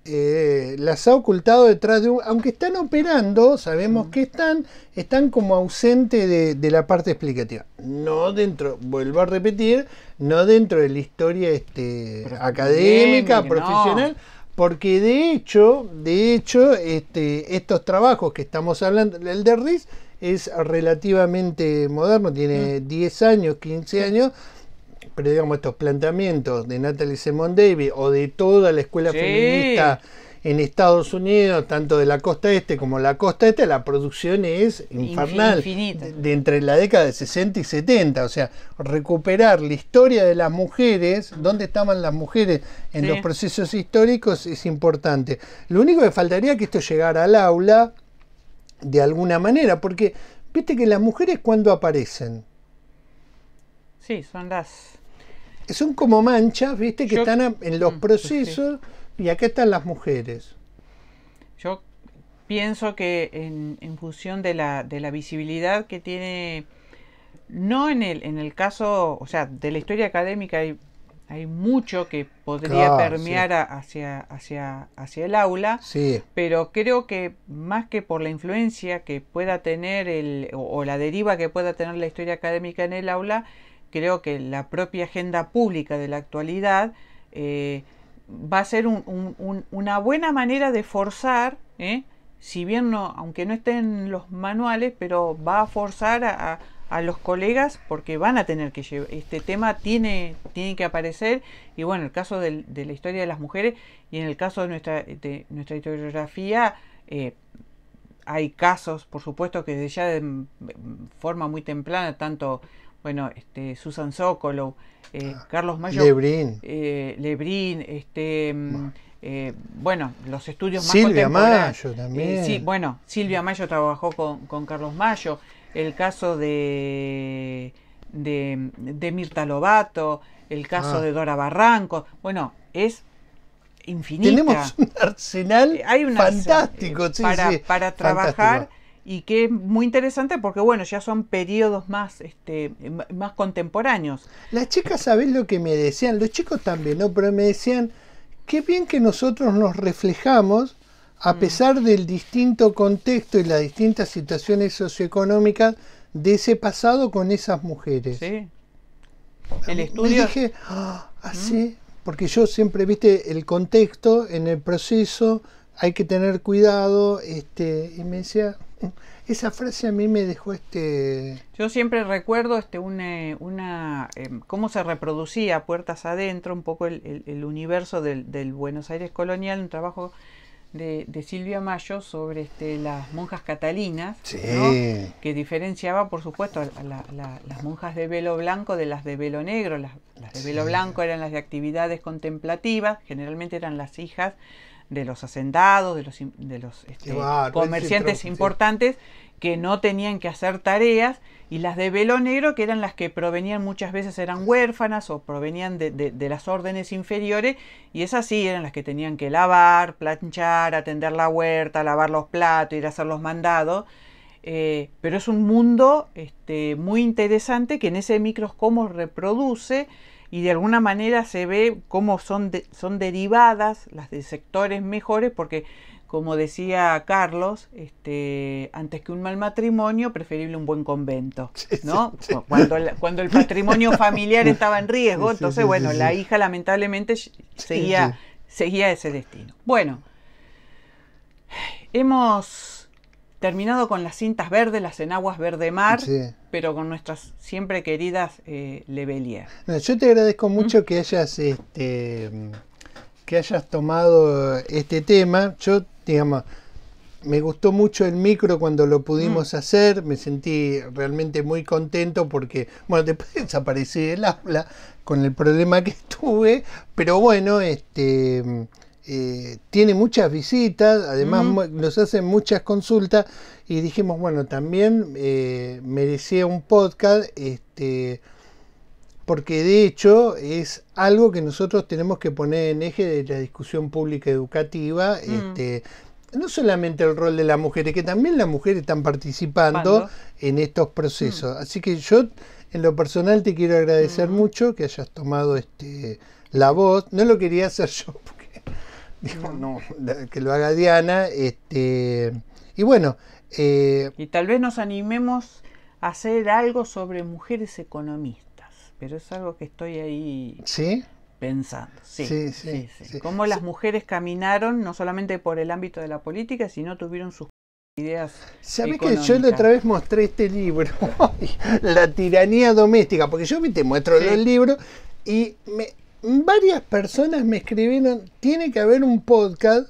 eh, las ha ocultado detrás de un... Aunque están operando, sabemos mm. que están, están como ausente de, la parte explicativa. No dentro, vuelvo a repetir, no dentro de la historia este, académica, profesional. Porque de hecho, de hecho, este, estos trabajos que estamos hablando, el de Riz, es relativamente moderno, tiene 10 mm. años, 15 años, pero digamos estos planteamientos de Natalie Simon Davis o de toda la escuela feminista en Estados Unidos, tanto de la costa este como la costa este, la producción es infernal. De, entre la década de 60 y 70. O sea, recuperar la historia de las mujeres, dónde estaban las mujeres en los procesos históricos, es importante. Lo único que faltaría es que esto llegara al aula de alguna manera, porque viste que las mujeres cuando aparecen. Sí, son las... Son como manchas, viste, que están en los mm, procesos y acá están las mujeres. Yo pienso que en, en función de la, de la, visibilidad que tiene, no en el, en el caso, o sea, de la historia académica hay hay mucho que podría permear hacia, hacia, hacia el aula, pero creo que más que por la influencia que pueda tener el, o, la deriva que pueda tener la historia académica en el aula, creo que la propia agenda pública de la actualidad eh, va a ser una buena manera de forzar, ¿eh? si bien no, aunque no estén los manuales, pero va a forzar a a los colegas porque van a tener que llevar, este tema tiene, tiene que aparecer y bueno, el caso de la historia de las mujeres y en el caso de nuestra, nuestra historiografía eh, hay casos, por supuesto, que desde ya de mm, forma muy temprana, tanto, bueno, este, Susan Sokolow, eh, ah, Carlos Mayo, Lebrín, eh, este... Mm, eh, bueno. los estudios más Silvia Mayo también. sí, bueno, Silvia Mayo trabajó con, con Carlos Mayo el caso de, de, Mirta Lobato, el caso ah. de Dora Barranco. Bueno, es infinito. Tenemos un arsenal fantástico eh, para, para, trabajar. Y que es muy interesante porque, bueno, ya son periodos más, este, más contemporáneos. Las chicas, ¿sabés lo que me decían? Los chicos también, ¿no? Pero me decían, qué bien que nosotros nos reflejamos a mm. pesar del distinto contexto y las distintas situaciones socioeconómicas de ese pasado con esas mujeres. Sí. El estudio. Me dije, ah, así, ah, ¿Mm? porque yo siempre, viste, el contexto en el proceso, hay que tener cuidado, este, y me decía, esa frase a mí me dejó este... Yo siempre recuerdo este, una, em, cómo se reproducía puertas adentro un poco el, el universo del, del, Buenos Aires colonial, un trabajo de, Silvia Mayo sobre este, las monjas catalinas, que diferenciaba, por supuesto, las monjas de velo blanco de las de velo negro. Las, de velo blanco eran las de actividades contemplativas, generalmente eran las hijas de los hacendados, de los, este, comerciantes importantes que no tenían que hacer tareas y las de velo negro, que eran las que provenían muchas veces, eran huérfanas o provenían de, las órdenes inferiores, y esas sí eran las que tenían que lavar, planchar, atender la huerta, lavar los platos, ir a hacer los mandados. Eh, pero es un mundo este, muy interesante que en ese microscomo reproduce y de alguna manera se ve cómo son, son derivadas las de sectores mejores, porque como decía Carlos, este, antes que un mal matrimonio, preferible un buen convento, ¿no? Cuando, el, cuando patrimonio familiar estaba en riesgo, entonces, bueno, la hija lamentablemente seguía, seguía ese destino. Bueno, hemos terminado con las cintas verdes, las enaguas verde mar, pero con nuestras siempre queridas eh, Lebelier. yo te agradezco mucho que hayas... Este, que hayas tomado eh, este tema. Yo, digamos, me gustó mucho el micro cuando lo pudimos mm. hacer, me sentí realmente muy contento porque, bueno, después desaparecí del habla con el problema que tuve, pero bueno, este... Mm, eh, tiene muchas visitas, además mm. nos hacen muchas consultas y dijimos, bueno, también eh, merecía un podcast, este, porque de hecho es algo que nosotros tenemos que poner en eje de la discusión pública educativa, mm. este, no solamente el rol de las mujeres, que también las mujeres están participando en estos procesos. Mm. Así que yo, en lo personal, te quiero agradecer mm. mucho que hayas tomado este, la voz. No lo quería hacer yo, porque dijo no, que lo haga Diana. Este, y bueno. Eh, y tal vez nos animemos a hacer algo sobre mujeres economistas pero es algo que estoy ahí ¿Sí? pensando. Sí, sí, sí, Cómo las mujeres caminaron no solamente por el ámbito de la política, sino tuvieron sus ideas. sabes que yo la otra vez mostré este libro, La tiranía doméstica? Porque yo te muestro el libro y me, varias personas me escribieron, tiene que haber un podcast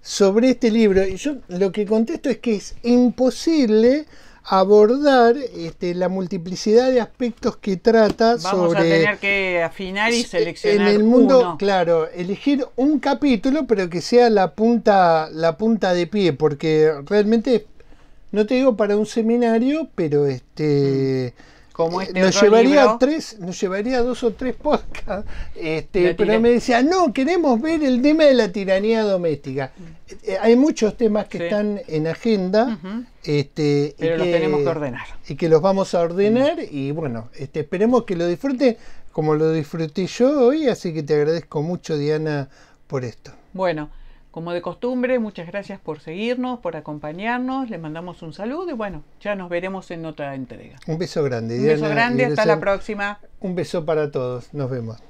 sobre este libro. Y yo lo que contesto es que es imposible abordar este, la multiplicidad de aspectos que trata Vamos sobre... Vamos a tener que afinar y seleccionar En el mundo, claro, elegir un capítulo, pero que sea la punta, la punta de pie, porque realmente, no te digo para un seminario, pero este... Mm. Eh, este nos llevaría tres nos llevaría dos o tres podcasts este, pero me decía no queremos ver el tema de la tiranía doméstica eh, hay muchos temas que están en agenda este, y que, tenemos que ordenar y que los vamos a ordenar y bueno este, esperemos que lo disfruten como lo disfruté yo hoy así que te agradezco mucho Diana por esto bueno como de costumbre, muchas gracias por seguirnos, por acompañarnos. Les mandamos un saludo y bueno, ya nos veremos en otra entrega. Un beso grande. Un beso grande, hasta la próxima. Un beso para todos. Nos vemos.